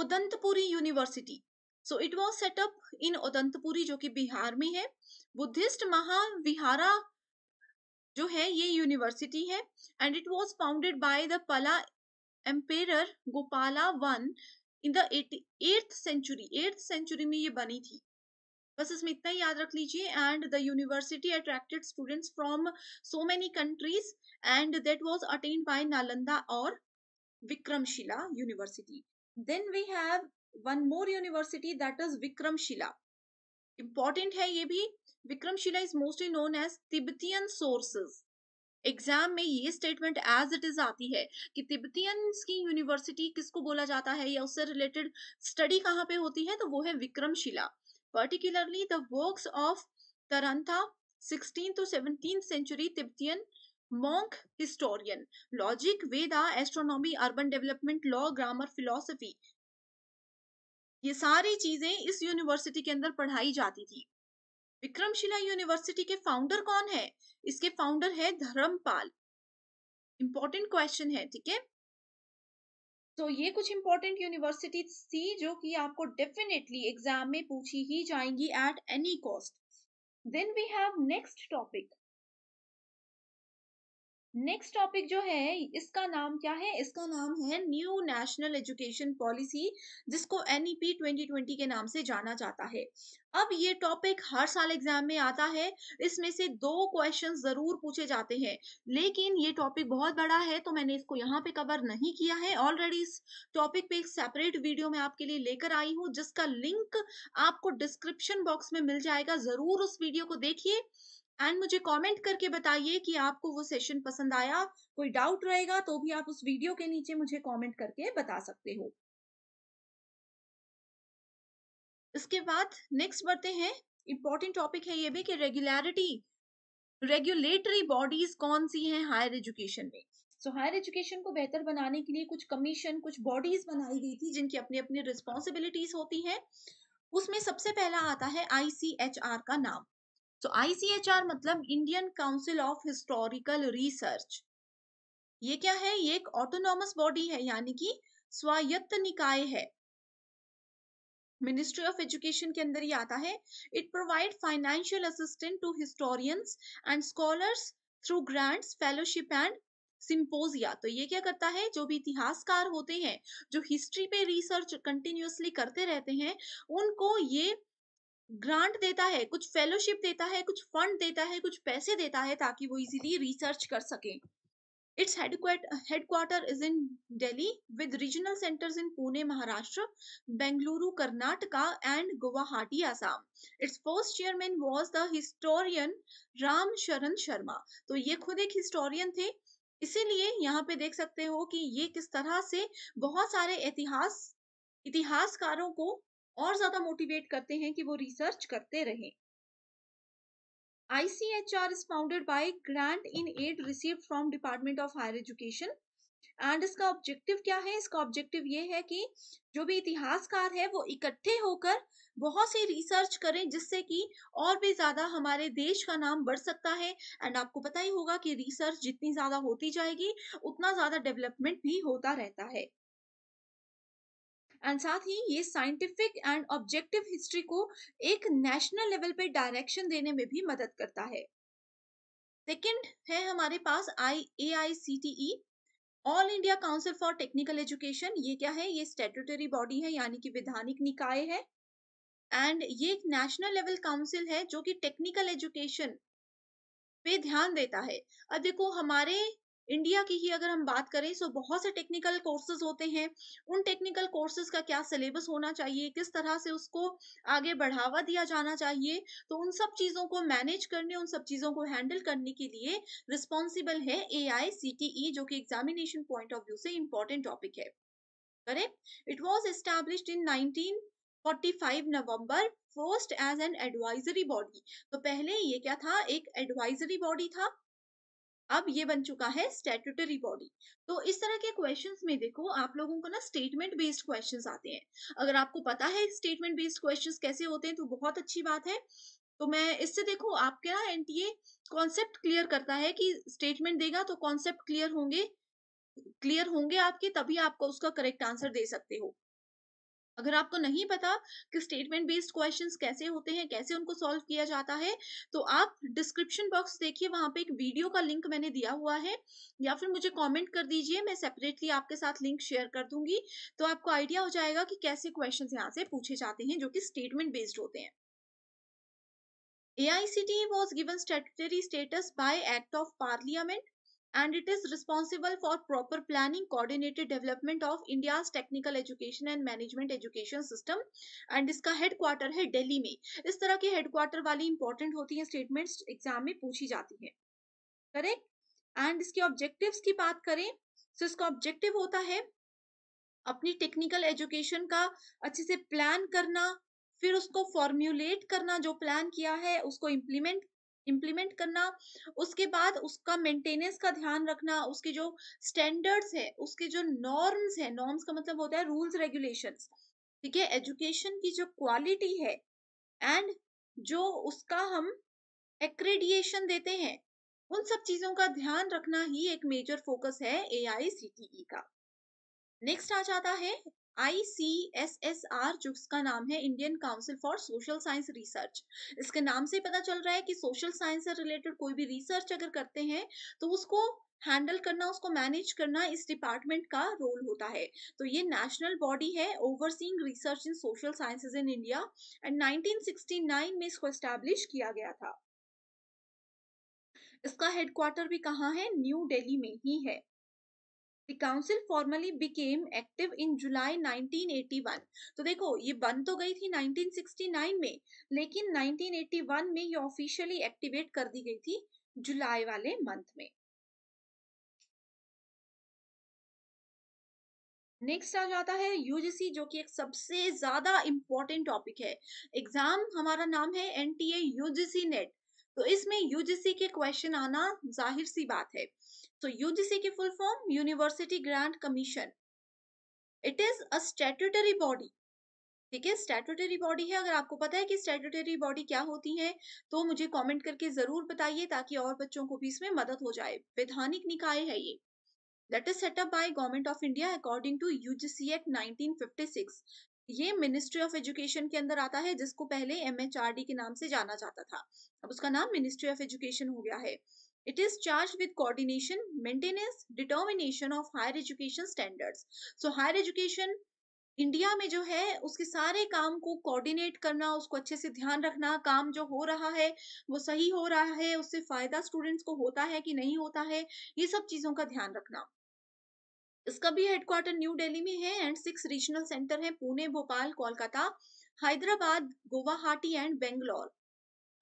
Udantapuri university so it was set up in Udantapuri जो कि बिहार में है बुद्धिस्ट महाविहारा जो है ये यूनिवर्सिटी है and it was founded by the Pala emperor Gopala one in दर्थ सेंचुरी एट्थ सेंचुरी में ये बनी थी बस इसमें इतना ही याद रख लीजिए and the university attracted students from so many countries and that was attend by Nalanda और Vikramshila university then we have one more university that is Vikramshila important है ये भी Vikramshila is mostly known as Tibetan sources exam में ये statement as it is आती है कि Tibetan की यूनिवर्सिटी किसको बोला जाता है या उससे रिलेटेड स्टडी कहाँ पे होती है तो वो है Vikramshila particularly the works of Taranatha sixteen to seventeen century Tibetan monk historian logic Veda astronomy urban development law grammar philosophy ये सारी चीजें इस यूनिवर्सिटी के अंदर पढ़ाई जाती थी विक्रमशिला यूनिवर्सिटी के फाउंडर कौन है इसके फाउंडर है धर्मपाल इंपॉर्टेंट क्वेश्चन है ठीक है तो ये कुछ इंपॉर्टेंट यूनिवर्सिटी थी जो कि आपको डेफिनेटली एग्जाम में पूछी ही जाएंगी at any cost then we have next topic next topic जो है इसका नाम क्या है इसका नाम है न्यू नेशनल एजुकेशन पॉलिसी जिसको एनईपी 2020 e के नाम से जाना जाता है अब ये टॉपिक हर साल एग्जाम में आता है इसमें से दो क्वेश्चन जरूर पूछे जाते हैं लेकिन ये टॉपिक बहुत बड़ा है तो मैंने इसको यहाँ पे कवर नहीं किया है ऑलरेडी इस टॉपिक पे एक सेपरेट वीडियो में आपके लिए लेकर आई हूँ जिसका लिंक आपको डिस्क्रिप्शन बॉक्स में मिल जाएगा जरूर उस वीडियो को देखिए एंड मुझे कमेंट करके बताइए कि आपको वो सेशन पसंद आया कोई डाउट रहेगा तो भी आप उस वीडियो के नीचे मुझे कमेंट करके बता सकते हो इसके बाद नेक्स्ट बढ़ते हैं इंपॉर्टेंट टॉपिक है ये भी कि रेगुलरिटी रेगुलेटरी बॉडीज कौन सी हैं हायर एजुकेशन में सो हायर एजुकेशन को बेहतर बनाने के लिए कुछ कमीशन कुछ बॉडीज बनाई गई थी जिनकी अपनी अपनी रिस्पॉन्सिबिलिटीज होती है उसमें सबसे पहला आता है आईसीएचआर का नाम सो तो आईसीएचआर मतलब Indian council of historical research ये क्या है ये एक ऑटोनॉमस बॉडी है यानी कि स्वायत्त निकाय है मिनिस्ट्री ऑफ एजुकेशन के अंदर ही आता है it provide financial assistant to historians and scholars through grants fellowship and symposia तो ये क्या करता है जो भी इतिहासकार होते हैं जो हिस्ट्री पे रिसर्च कंटिन्यूसली करते रहते हैं उनको ये ग्रांट देता है कुछ फेलोशिप देता है कुछ फंड देता है कुछ पैसे देता है ताकि वो इजीली रिसर्च कर सके its headquarter is in Delhi with regional centres in Pune Maharashtra Bengaluru Karnataka and Guwahati Assam its post chairman was the historian Ram Sharan Sharma तो ये खुद एक हिस्टोरियन थे इसीलिए यहाँ पे देख सकते हो कि ये किस तरह से बहुत सारे इतिहास इतिहासकारों को और ज्यादा मोटिवेट करते हैं कि वो रिसर्च करते रहे ICHR is founded by grant in aid received from Department of Higher Education and इसका objective क्या है इसका objective ये है कि जो भी इतिहासकार है वो इकट्ठे होकर बहुत सी research करें जिससे कि और भी ज्यादा हमारे देश का नाम बढ़ सकता है and आपको पता ही होगा कि research जितनी ज्यादा होती जाएगी उतना ज्यादा development भी होता रहता है एंड साथ ही ये साइंटिफिक एंड ऑब्जेक्टिव हिस्ट्री को एक नेशनल लेवल पे डायरेक्शन देने में भी मदद करता है सेकंड है हमारे पास आई A I C T E all India council for technical education ये क्या है ये स्टेटूटरी बॉडी है यानी कि विधानिक निकाय है एंड ये एक नेशनल लेवल काउंसिल है जो कि टेक्निकल एजुकेशन पे ध्यान देता है अब देखो हमारे इंडिया की ही अगर हम बात करें तो बहुत से टेक्निकल कोर्सेज होते हैं उन टेक्निकल कोर्सेज का क्या सिलेबस होना चाहिए किस तरह से उसको आगे बढ़ावा दिया जाना चाहिए तो उन सब चीज़ों को मैनेज करने उन सब चीज़ों को हैंडल करने के लिए रिस्पॉन्सिबल है ए आई e, जो कि एग्जामिनेशन पॉइंट ऑफ व्यू से इम्पोर्टेंट टॉपिक है it was establish in nineteen five November first as an advisory body तो पहले ये क्या था एक एडवाइजरी बॉडी था अब ये बन चुका है स्टेट्यूटरी बॉडी तो इस तरह के क्वेश्चन में देखो आप लोगों को ना स्टेटमेंट बेस्ड क्वेश्चन आते हैं अगर आपको पता है स्टेटमेंट बेस्ड क्वेश्चन कैसे होते हैं तो बहुत अच्छी बात है तो मैं इससे देखो आपके ना एनटीए कॉन्सेप्ट क्लियर करता है कि स्टेटमेंट देगा तो कॉन्सेप्ट क्लियर होंगे क्लियर होंगे आपके तभी आपको उसका करेक्ट आंसर दे सकते हो अगर आपको नहीं पता कि स्टेटमेंट बेस्ड क्वेश्चंस कैसे होते हैं कैसे उनको सॉल्व किया जाता है तो आप डिस्क्रिप्शन बॉक्स देखिए वहां पे एक वीडियो का लिंक मैंने दिया हुआ है या फिर मुझे कमेंट कर दीजिए मैं सेपरेटली आपके साथ लिंक शेयर कर दूंगी तो आपको आइडिया हो जाएगा कि कैसे क्वेश्चन यहाँ से पूछे जाते हैं जो कि स्टेटमेंट बेस्ड होते हैं A I C T was given statutory status by act of parliament and it is responsible for proper planning, coordinated development of India's technical education and management education system. And iska headquarter hai delhi mein is tarah की headquarter wali important hoti hai statements exam mein puchi jati hai correct and iske objectives ki baat kare so iska objective hota hai apni technical education ka acche se plan karna फिर उसको फॉर्म्यूलेट करना जो plan किया है उसको implement implement करना उसके बाद उसका मेंटेनेंस का ध्यान रखना उसके जो स्टैंडर्ड्स है उसके जो नॉर्म्स है नॉर्म्स का मतलब होता है रूल्स रेगुलेशंस ठीक है एजुकेशन की जो क्वालिटी है एंड जो उसका हम एक्रेडिएशन देते हैं उन सब चीजों का ध्यान रखना ही एक मेजर फोकस है ए e का नेक्स्ट आ जाता है आईसीएसएसआर जो इसका नाम है Indian council for social science research इसके नाम से पता चल रहा है कि सोशल साइंस से रिलेटेड कोई भी रिसर्च अगर करते हैं तो उसको हैंडल करना उसको मैनेज करना इस डिपार्टमेंट का रोल होता है तो ये नेशनल बॉडी है overseeing research in social sciences in India and 1969 में इसको एस्टेब्लिश किया गया था इसका हेडक्वार्टर भी कहाँ है न्यू दिल्ली में ही है The council formally became active in July 1981. तो देखो ये बंद तो गई थी 1969 में लेकिन 1981 में ये ऑफिशियली एक्टिवेट कर दी गई थी जुलाई वाले मंथ में नेक्स्ट आ जाता है यूजीसी जो कि एक सबसे ज्यादा इम्पोर्टेंट टॉपिक है एग्जाम हमारा नाम है एनटीए यूजीसी नेट तो इसमें यूजीसी के क्वेश्चन आना जाहिर सी बात है So UGC की full form University Grant Commission. It is a statutory body. ठीक है स्टेटरी बॉडी है अगर आपको पता है कि स्टेटरी बॉडी क्या होती है तो मुझे कमेंट करके जरूर बताइए ताकि और बच्चों को भी इसमें मदद हो जाए वैधानिक निकाय है ये that is set up by government of India according to UGC act 1956 ये मिनिस्ट्री ऑफ एजुकेशन के अंदर आता है जिसको पहले एम के नाम से जाना जाता था अब उसका नाम मिनिस्ट्री ऑफ एजुकेशन हो गया है It is charged with coordination, maintenance, determination of higher education standards. So higher education India में जो है उसके सारे काम को कोऑर्डिनेट करना उसको अच्छे से ध्यान रखना काम जो हो रहा है वो सही हो रहा है उससे फायदा स्टूडेंट्स को होता है कि नहीं होता है ये सब चीजों का ध्यान रखना इसका भी हेडक्वार्टर न्यू दिल्ली में है एंड सिक्स रीजनल सेंटर है Pune Bhopal Kolkata Hyderabad Guwahati and Bangalore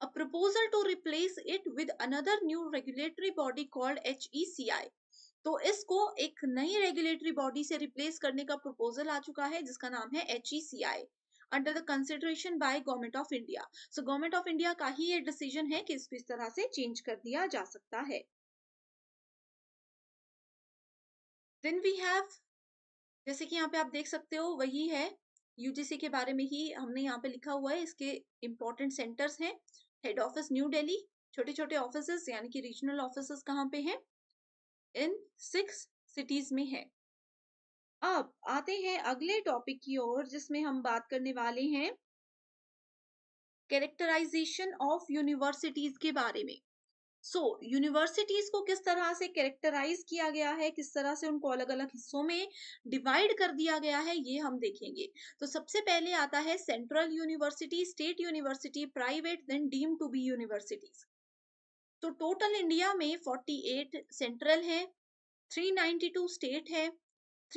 a proposal to replace it with another new regulatory body called HECI. तो इसको एक नई रेगुलेटरी बॉडी से रिप्लेस करने का प्रपोजल आ चुका है जिसका नाम है H E C I under the consideration by government of India so government of India का ही ये डिसीजन है कि इसको इस तरह से चेंज कर दिया जा सकता है देन वी हैव जैसे कि यहाँ पे आप देख सकते हो वही है यूजीसी के बारे में ही हमने यहाँ पे लिखा हुआ है इसके इम्पोर्टेंट सेंटर्स हैं हेड ऑफिस न्यू डेली छोटे छोटे ऑफिस यानी कि रीजनल ऑफिस कहाँ पे हैं इन सिक्स सिटीज में है अब आते हैं अगले टॉपिक की ओर जिसमें हम बात करने वाले हैं कैरेक्टराइजेशन ऑफ यूनिवर्सिटीज के बारे में सो so, यूनिवर्सिटीज को किस तरह से कैरेक्टराइज किया गया है किस तरह से उनको अलग अलग हिस्सों में डिवाइड कर दिया गया है ये हम देखेंगे तो सबसे पहले आता है central university state university private then deem to be universities तो टोटल इंडिया में 48 सेंट्रल है 392 स्टेट है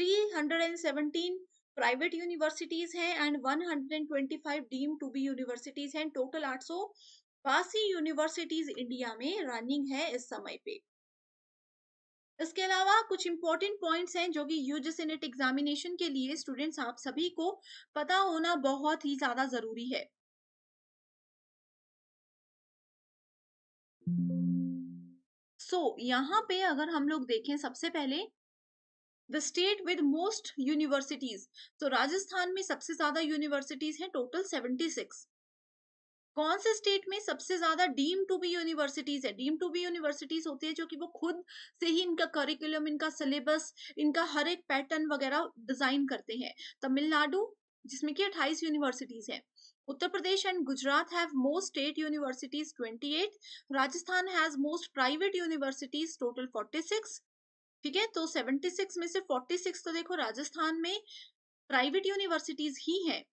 317 प्राइवेट यूनिवर्सिटीज हैं and 125 deem to be universities हैं टोटल फांसी यूनिवर्सिटीज इंडिया में रनिंग है इस समय पे इसके अलावा कुछ इंपॉर्टेंट पॉइंट्स हैं जो कि यूजीसी नेट एग्जामिनेशन के लिए स्टूडेंट्स आप सभी को पता होना बहुत ही ज्यादा जरूरी है सो so, यहाँ पे अगर हम लोग देखें सबसे पहले the state with most universities तो राजस्थान में सबसे ज्यादा यूनिवर्सिटीज हैं टोटल 76 कौन से स्टेट में सबसे ज्यादा डीम टू बी यूनिवर्सिटीज है डीम टू बी यूनिवर्सिटीज होती है जो कि वो खुद से ही इनका करिकुलम इनका सिलेबस इनका हर एक पैटर्न वगैरह डिजाइन करते हैं तमिलनाडु जिसमें कि अट्ठाईस यूनिवर्सिटीज है Uttar Pradesh and Gujarat have most state universities 28 Rajasthan has most private universities total 46 ठीक है तो 76 में से 46 तो देखो राजस्थान में प्राइवेट यूनिवर्सिटीज ही हैं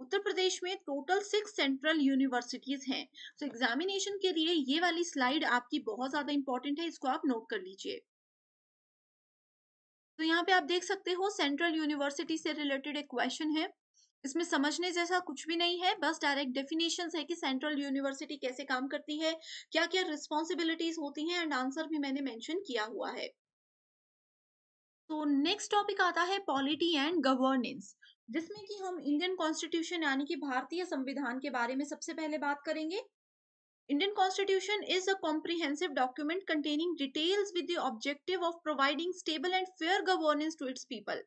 उत्तर प्रदेश में टोटल सिक्स सेंट्रल यूनिवर्सिटीज हैं तो एग्जामिनेशन के लिए ये वाली स्लाइड आपकी बहुत ज्यादा इंपॉर्टेंट है इसको आप नोट कर लीजिए तो यहाँ पे आप देख सकते हो सेंट्रल यूनिवर्सिटी से रिलेटेड एक क्वेश्चन है इसमें समझने जैसा कुछ भी नहीं है बस डायरेक्ट डेफिनेशन है कि सेंट्रल यूनिवर्सिटी कैसे काम करती है क्या क्या रिस्पॉन्सिबिलिटीज होती हैं एंड आंसर भी मैंने मैंशन किया हुआ है तो नेक्स्ट टॉपिक आता है पॉलिटी एंड गवर्नेंस जिसमें कि हम इंडियन कॉन्स्टिट्यूशन यानी कि भारतीय संविधान के बारे में सबसे पहले बात करेंगे Indian Constitution is a comprehensive document containing details with the objective of providing stable and fair governance to its people.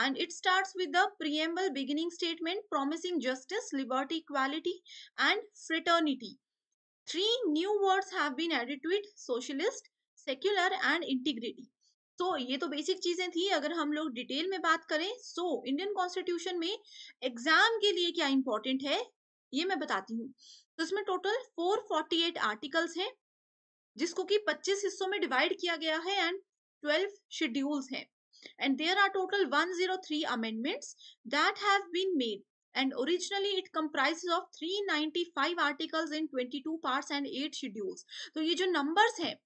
And it starts with the preamble beginning statement promising justice, liberty, equality, and fraternity. Three new words have been added to it socialist, secular, and integrity. तो ये तो basic चीजें थी अगर हम लोग detail में बात करें सो इंडियन कॉन्स्टिट्यूशन में एग्जाम के लिए क्या इंपॉर्टेंट है ये मैं बताती हूँ तो इसमें टोटल 448 आर्टिकल्स हैं जिसको कि 25 हिस्सों में डिवाइड किया गया है एंड 12 शेड्यूल्स हैं and there are total 103 amendments that have been made and originally it comprises of 395 articles in 22 parts and 8 schedules तो ये जो नंबर्स हैं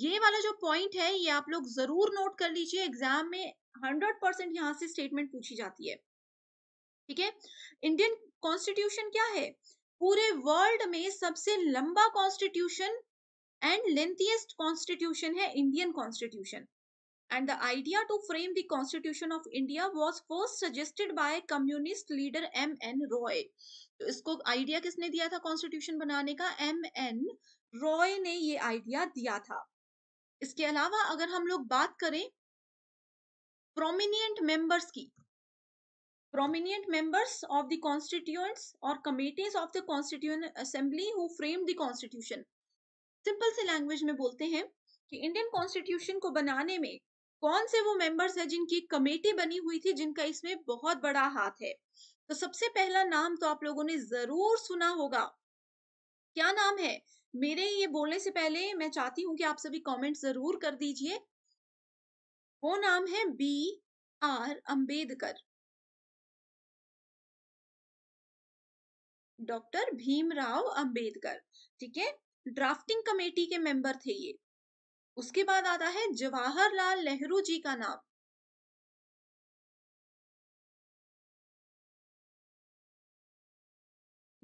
ये वाला जो पॉइंट है ये आप लोग जरूर नोट कर लीजिए एग्जाम में हंड्रेड परसेंट यहाँ से स्टेटमेंट पूछी जाती है ठीक है इंडियन कॉन्स्टिट्यूशन क्या है पूरे वर्ल्ड में सबसे लंबा कॉन्स्टिट्यूशन एंड लेंथियस्ट कॉन्स्टिट्यूशन है Indian constitution the idea to frame the constitution of India was first suggested by communist leader M N Roy तो इसको आइडिया किसने दिया था कॉन्स्टिट्यूशन बनाने का एम एन रॉय ने ये आइडिया दिया था इसके अलावा अगर हम लोग बात करें प्रोमिनियंट मेंबर्स की prominent members of the constituents और committees of the constituent assembly who frame the constitution simple से लैंग्वेज में बोलते हैं कि इंडियन कॉन्स्टिट्यूशन को बनाने में कौन से वो मेंबर्स हैं जिनकी कमेटी बनी हुई थी जिनका इसमें बहुत बड़ा हाथ है तो सबसे पहला नाम तो आप लोगों ने जरूर सुना होगा क्या नाम है मेरे ये बोलने से पहले मैं चाहती हूँ कि आप सभी कमेंट जरूर कर दीजिए वो नाम है B R Ambedkar doctor Bhimrao Ambedkar ठीक है ड्राफ्टिंग कमेटी के मेंबर थे ये उसके बाद आता है जवाहरलाल नेहरू जी का नाम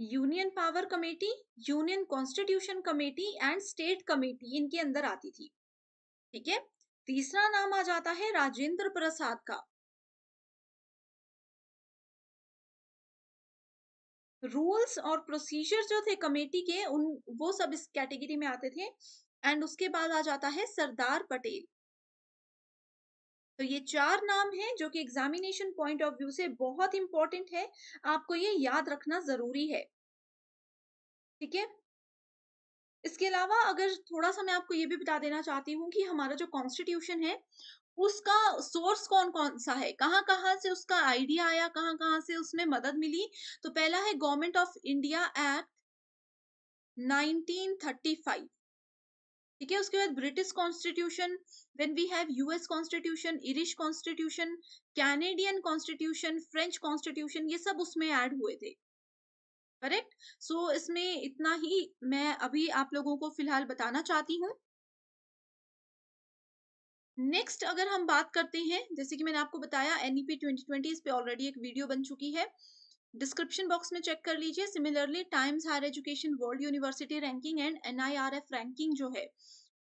union power committee union constitution committee and state committee इनके अंदर आती थी ठीक है तीसरा नाम आ जाता है राजेंद्र प्रसाद का रूल्स और प्रोसीजर जो थे कमेटी के उन वो सब इस कैटेगरी में आते थे एंड उसके बाद आ जाता है सरदार पटेल तो ये चार नाम हैं जो कि एग्जामिनेशन पॉइंट ऑफ व्यू से बहुत इंपॉर्टेंट है आपको ये याद रखना जरूरी है ठीक है इसके अलावा अगर थोड़ा सा मैं आपको ये भी बता देना चाहती हूँ कि हमारा जो कॉन्स्टिट्यूशन है उसका सोर्स कौन कौन सा है कहाँ कहाँ से उसका आइडिया आया कहाँ कहाँ से उसमें मदद मिली तो पहला है गवर्नमेंट ऑफ इंडिया एक्ट 1935 ठीक है उसके बाद British constitution then we have US constitution Irish constitution Canadian constitution French constitution ये सब उसमें ऐड हुए थे करेक्ट सो so, इसमें इतना ही मैं अभी आप लोगों को फिलहाल बताना चाहती हूँ नेक्स्ट अगर हम बात करते हैं जैसे कि मैंने आपको बताया एनईपी 2020 e इस पे ऑलरेडी एक वीडियो बन चुकी है डिस्क्रिप्शन बॉक्स में चेक कर लीजिए similarly Times Higher Education World University Ranking and N ranking जो है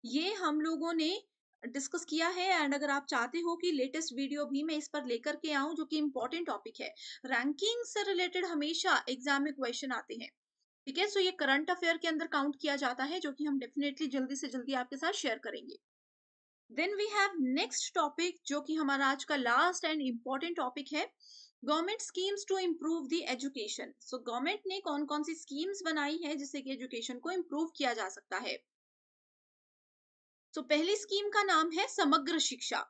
ये हम लोगों ने डिस्कस किया है एंड अगर आप चाहते हो कि लेटेस्ट वीडियो भी मैं इस पर लेकर के आऊं जो कि इम्पोर्टेंट टॉपिक है रैंकिंग से रिलेटेड हमेशा एग्जाम में क्वेश्चन आते हैं ठीक है सो ये करंट अफेयर के अंदर काउंट किया जाता है जो कि हम डेफिनेटली जल्दी से जल्दी आपके साथ शेयर करेंगे then we have next topic जो कि हमारा आज का लास्ट एंड इम्पॉर्टेंट टॉपिक है government schemes to improve the education so government ने कौन कौन सी स्कीम्स बनाई है जिससे कि एजुकेशन को इम्प्रूव किया जा सकता है सो so, पहली स्कीम का नाम है समग्र शिक्षा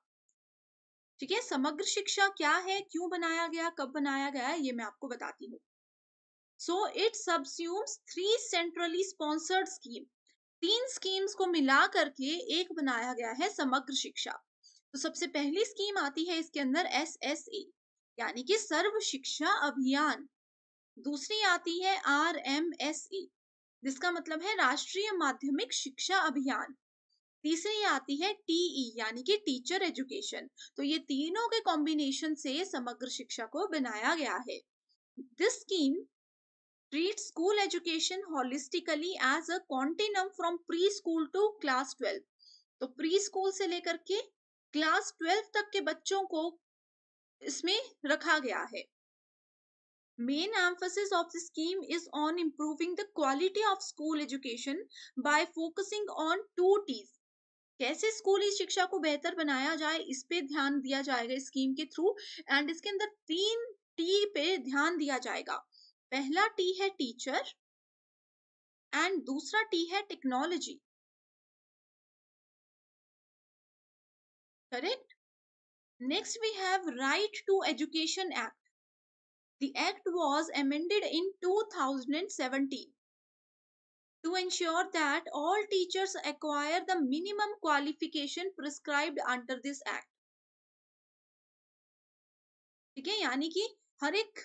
ठीक है समग्र शिक्षा क्या है क्यों बनाया गया कब बनाया गया ये मैं आपको बताती हूँ so it subsumes three centrally sponsored scheme तीन स्कीम्स को मिला करके एक बनाया गया है समग्र शिक्षा तो सबसे पहली स्कीम आती है इसके अंदर एस एस ए यानी कि सर्व शिक्षा अभियान दूसरी आती है आर एम एस ई जिसका मतलब है राष्ट्रीय माध्यमिक शिक्षा अभियान तीसरी आती है टीई यानी कि टीचर एजुकेशन तो ये तीनों के कॉम्बिनेशन से समग्र शिक्षा को बनाया गया है this scheme treat school education holistically as a continuum from pre school to class twelve तो प्री स्कूल से लेकर के क्लास ट्वेल्व तक के बच्चों को इसमें रखा गया है main emphasis of the scheme is on improving the quality of school education by focusing on two Ts कैसे स्कूली शिक्षा को बेहतर बनाया जाए इस पे ध्यान दिया जाएगा स्कीम के थ्रू एंड इसके अंदर तीन टी पे ध्यान दिया जाएगा पहला टी है टीचर एंड दूसरा टी है technology correct Next, we have Right to Education Act. The act was amended in 2017 to ensure that all teachers acquire the minimum qualification prescribed under this act. ठीक है यानी कि हर एक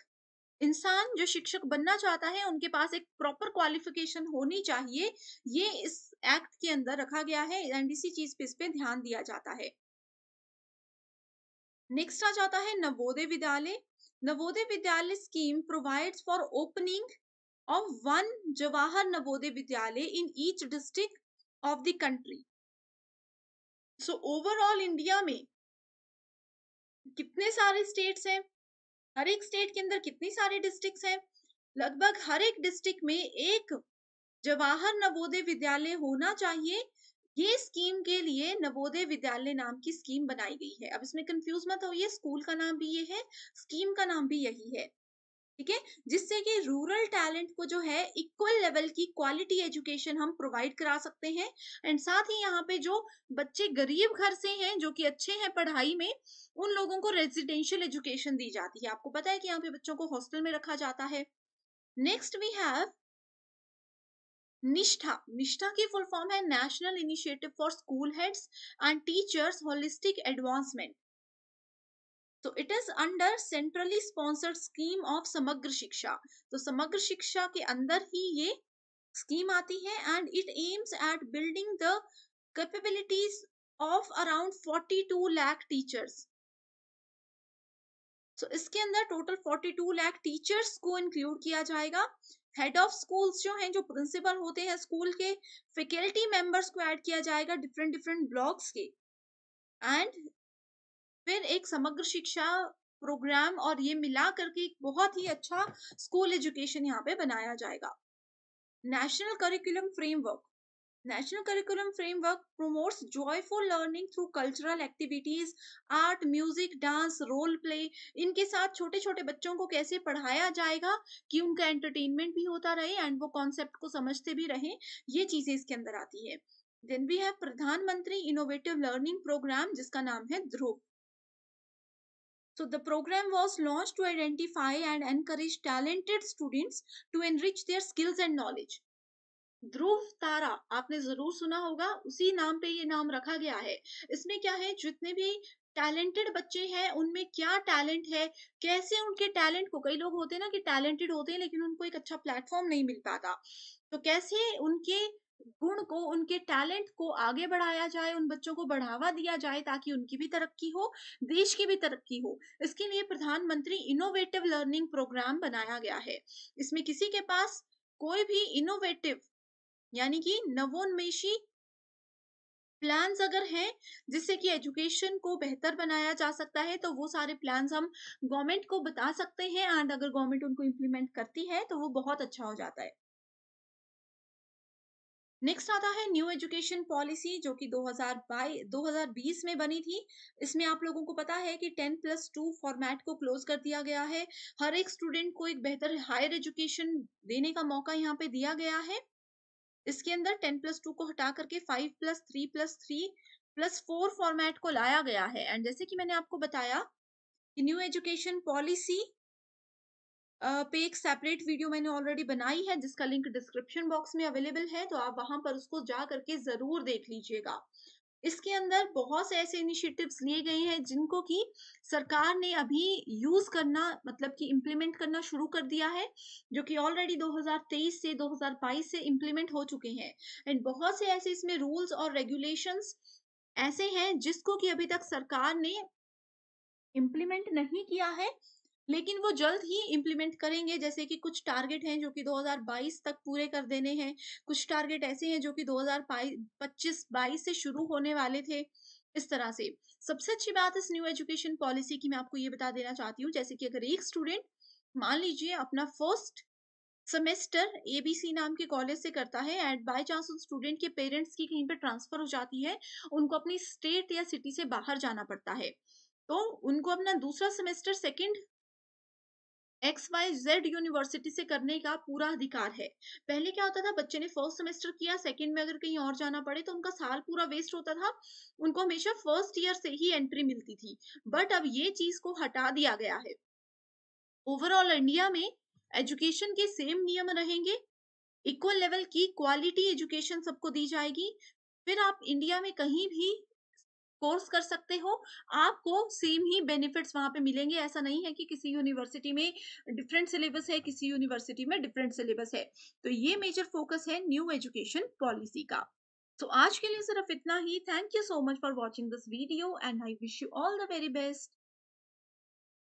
इंसान जो शिक्षक बनना चाहता है उनके पास एक प्रॉपर क्वालिफिकेशन होनी चाहिए ये इस एक्ट के अंदर रखा गया है एंड इसी चीज पे इस पे ध्यान दिया जाता है नेक्स्ट आ जाता है Navodaya Vidyalaya Navodaya Vidyalaya scheme provides for opening of one Jawahar Navodaya Vidyalaya in each district of the country so overall India में कितने सारे स्टेट्स हैं हर एक स्टेट के अंदर कितनी सारे डिस्ट्रिक्ट्स हैं लगभग हर एक डिस्ट्रिक्ट में एक जवाहर नवोदय विद्यालय होना चाहिए ये स्कीम के लिए नवोदय विद्यालय नाम की स्कीम बनाई गई है अब इसमें कंफ्यूज मत होइए स्कूल का नाम भी ये है स्कीम का नाम भी यही है ठीक है जिससे कि रूरल टैलेंट को जो है इक्वल लेवल की क्वालिटी एजुकेशन हम प्रोवाइड करा सकते हैं एंड साथ ही यहाँ पे जो बच्चे गरीब घर से हैं जो कि अच्छे हैं पढ़ाई में उन लोगों को रेजिडेंशियल एजुकेशन दी जाती है आपको पता है कि यहाँ पे बच्चों को हॉस्टल में रखा जाता है next we have Nishtha Nishtha की फुल फॉर्म है national initiative for school heads and teachers holistic advancement तो it is under centrally sponsored scheme of Samagra Shiksha तो समग्र शिक्षा के अंदर ही ये स्कीम आती है and it aims at building the capabilities of around 42 lakh teachers तो इसके अंदर टोटल 42 लाख टीचर्स को इंक्लूड किया जाएगा हेड ऑफ स्कूल्स जो हैं जो प्रिंसिपल होते हैं स्कूल के फैकल्टी मेंबर्स को ऐड किया जाएगा डिफरेंट डिफरेंट ब्लॉक्स के एंड फिर एक समग्र शिक्षा प्रोग्राम और ये मिला करके एक बहुत ही अच्छा स्कूल एजुकेशन यहाँ पे बनाया जाएगा national curriculum framework National Curriculum Framework promotes joyful learning through cultural activities, art, music, dance, role play. इनके साथ छोटे छोटे बच्चों को कैसे पढ़ाया जाएगा कि उनका एंटरटेनमेंट भी होता रहे एंड वो कॉन्सेप्ट को समझते भी रहें ये चीजें इसके अंदर आती है देन भी है प्रधानमंत्री इनोवेटिव लर्निंग प्रोग्राम जिसका नाम है ध्रुव So the program was launched to identify and encourage talented students to enrich their skills and knowledge. ध्रुव तारा आपने जरूर सुना होगा उसी नाम पे ये नाम रखा गया है इसमें क्या है जितने भी टैलेंटेड बच्चे हैं उनमें क्या टैलेंट है कैसे उनके टैलेंट को कई लोग होते हैं ना कि टैलेंटेड होते हैं लेकिन उनको एक अच्छा प्लेटफॉर्म नहीं मिल पाता तो कैसे उनके गुण को उनके टैलेंट को आगे बढ़ाया जाए उन बच्चों को बढ़ावा दिया जाए ताकि उनकी भी तरक्की हो देश की भी तरक्की हो इसके लिए प्रधानमंत्री इनोवेटिव लर्निंग प्रोग्राम बनाया गया है इसमें किसी के पास कोई भी इनोवेटिव यानी कि नवोन्मेषी प्लान अगर हैं जिससे कि एजुकेशन को बेहतर बनाया जा सकता है तो वो सारे प्लान हम गवर्नमेंट को बता सकते हैं एंड अगर गवर्नमेंट उनको इम्प्लीमेंट करती है तो वो बहुत अच्छा हो जाता है नेक्स्ट आता है न्यू एजुकेशन पॉलिसी जो कि 2022 2020 में बनी थी इसमें आप लोगों को पता है कि 10 प्लस टू फॉर्मेट को क्लोज कर दिया गया है हर एक स्टूडेंट को एक बेहतर हायर एजुकेशन देने का मौका यहाँ पे दिया गया है इसके अंदर टेन प्लस टू को हटा करके five plus three plus three plus four format को लाया गया है एंड जैसे कि मैंने आपको बताया कि न्यू एजुकेशन पॉलिसी पे एक सेपरेट वीडियो मैंने ऑलरेडी बनाई है जिसका लिंक डिस्क्रिप्शन बॉक्स में अवेलेबल है तो आप वहां पर उसको जा करके जरूर देख लीजिएगा इसके अंदर बहुत से ऐसे इनिशिएटिव्स लिए गए हैं जिनको कि सरकार ने अभी यूज करना मतलब कि इम्प्लीमेंट करना शुरू कर दिया है जो कि ऑलरेडी 2023 से 2022 से इम्प्लीमेंट हो चुके हैं एंड बहुत से ऐसे इसमें रूल्स और रेगुलेशंस ऐसे हैं जिसको कि अभी तक सरकार ने इम्प्लीमेंट नहीं किया है लेकिन वो जल्द ही इम्प्लीमेंट करेंगे जैसे कि कुछ टारगेट हैं जो कि 2022 तक पूरे कर देने हैं कुछ टारगेट ऐसे हैं जो कि 2025 22 से शुरू होने वाले थे इस तरह से सबसे अच्छी बात इस न्यू एजुकेशन पॉलिसी की मैं आपको ये बता देना चाहती हूँ जैसे कि अगर एक स्टूडेंट मान लीजिए अपना फर्स्ट सेमेस्टर एबीसी नाम के कॉलेज से करता है एंड बाय चांस उन स्टूडेंट के पेरेंट्स की कहीं पर ट्रांसफर हो जाती है उनको अपनी स्टेट या सिटी से बाहर जाना पड़ता है तो उनको अपना दूसरा semester second X Y Z university से करने का पूरा अधिकार है पहले क्या होता था बच्चे ने फर्स्ट सेमेस्टर किया सेकंड में अगर कहीं और जाना पड़े तो उनका साल पूरा वेस्ट होता था उनको हमेशा फर्स्ट ईयर से ही एंट्री मिलती थी बट अब ये चीज को हटा दिया गया है ओवरऑल इंडिया में एजुकेशन के सेम नियम रहेंगे इक्वल लेवल की क्वालिटी एजुकेशन सबको दी जाएगी फिर आप इंडिया में कहीं भी कोर्स कर सकते हो आपको सेम ही बेनिफिट्स वहां पे मिलेंगे ऐसा नहीं है कि किसी यूनिवर्सिटी में डिफरेंट सिलेबस है किसी यूनिवर्सिटी में डिफरेंट सिलेबस है तो ये मेजर फोकस है न्यू एजुकेशन पॉलिसी का तो आज के लिए सिर्फ इतना ही thank you so much for watching this video and I wish you all the very best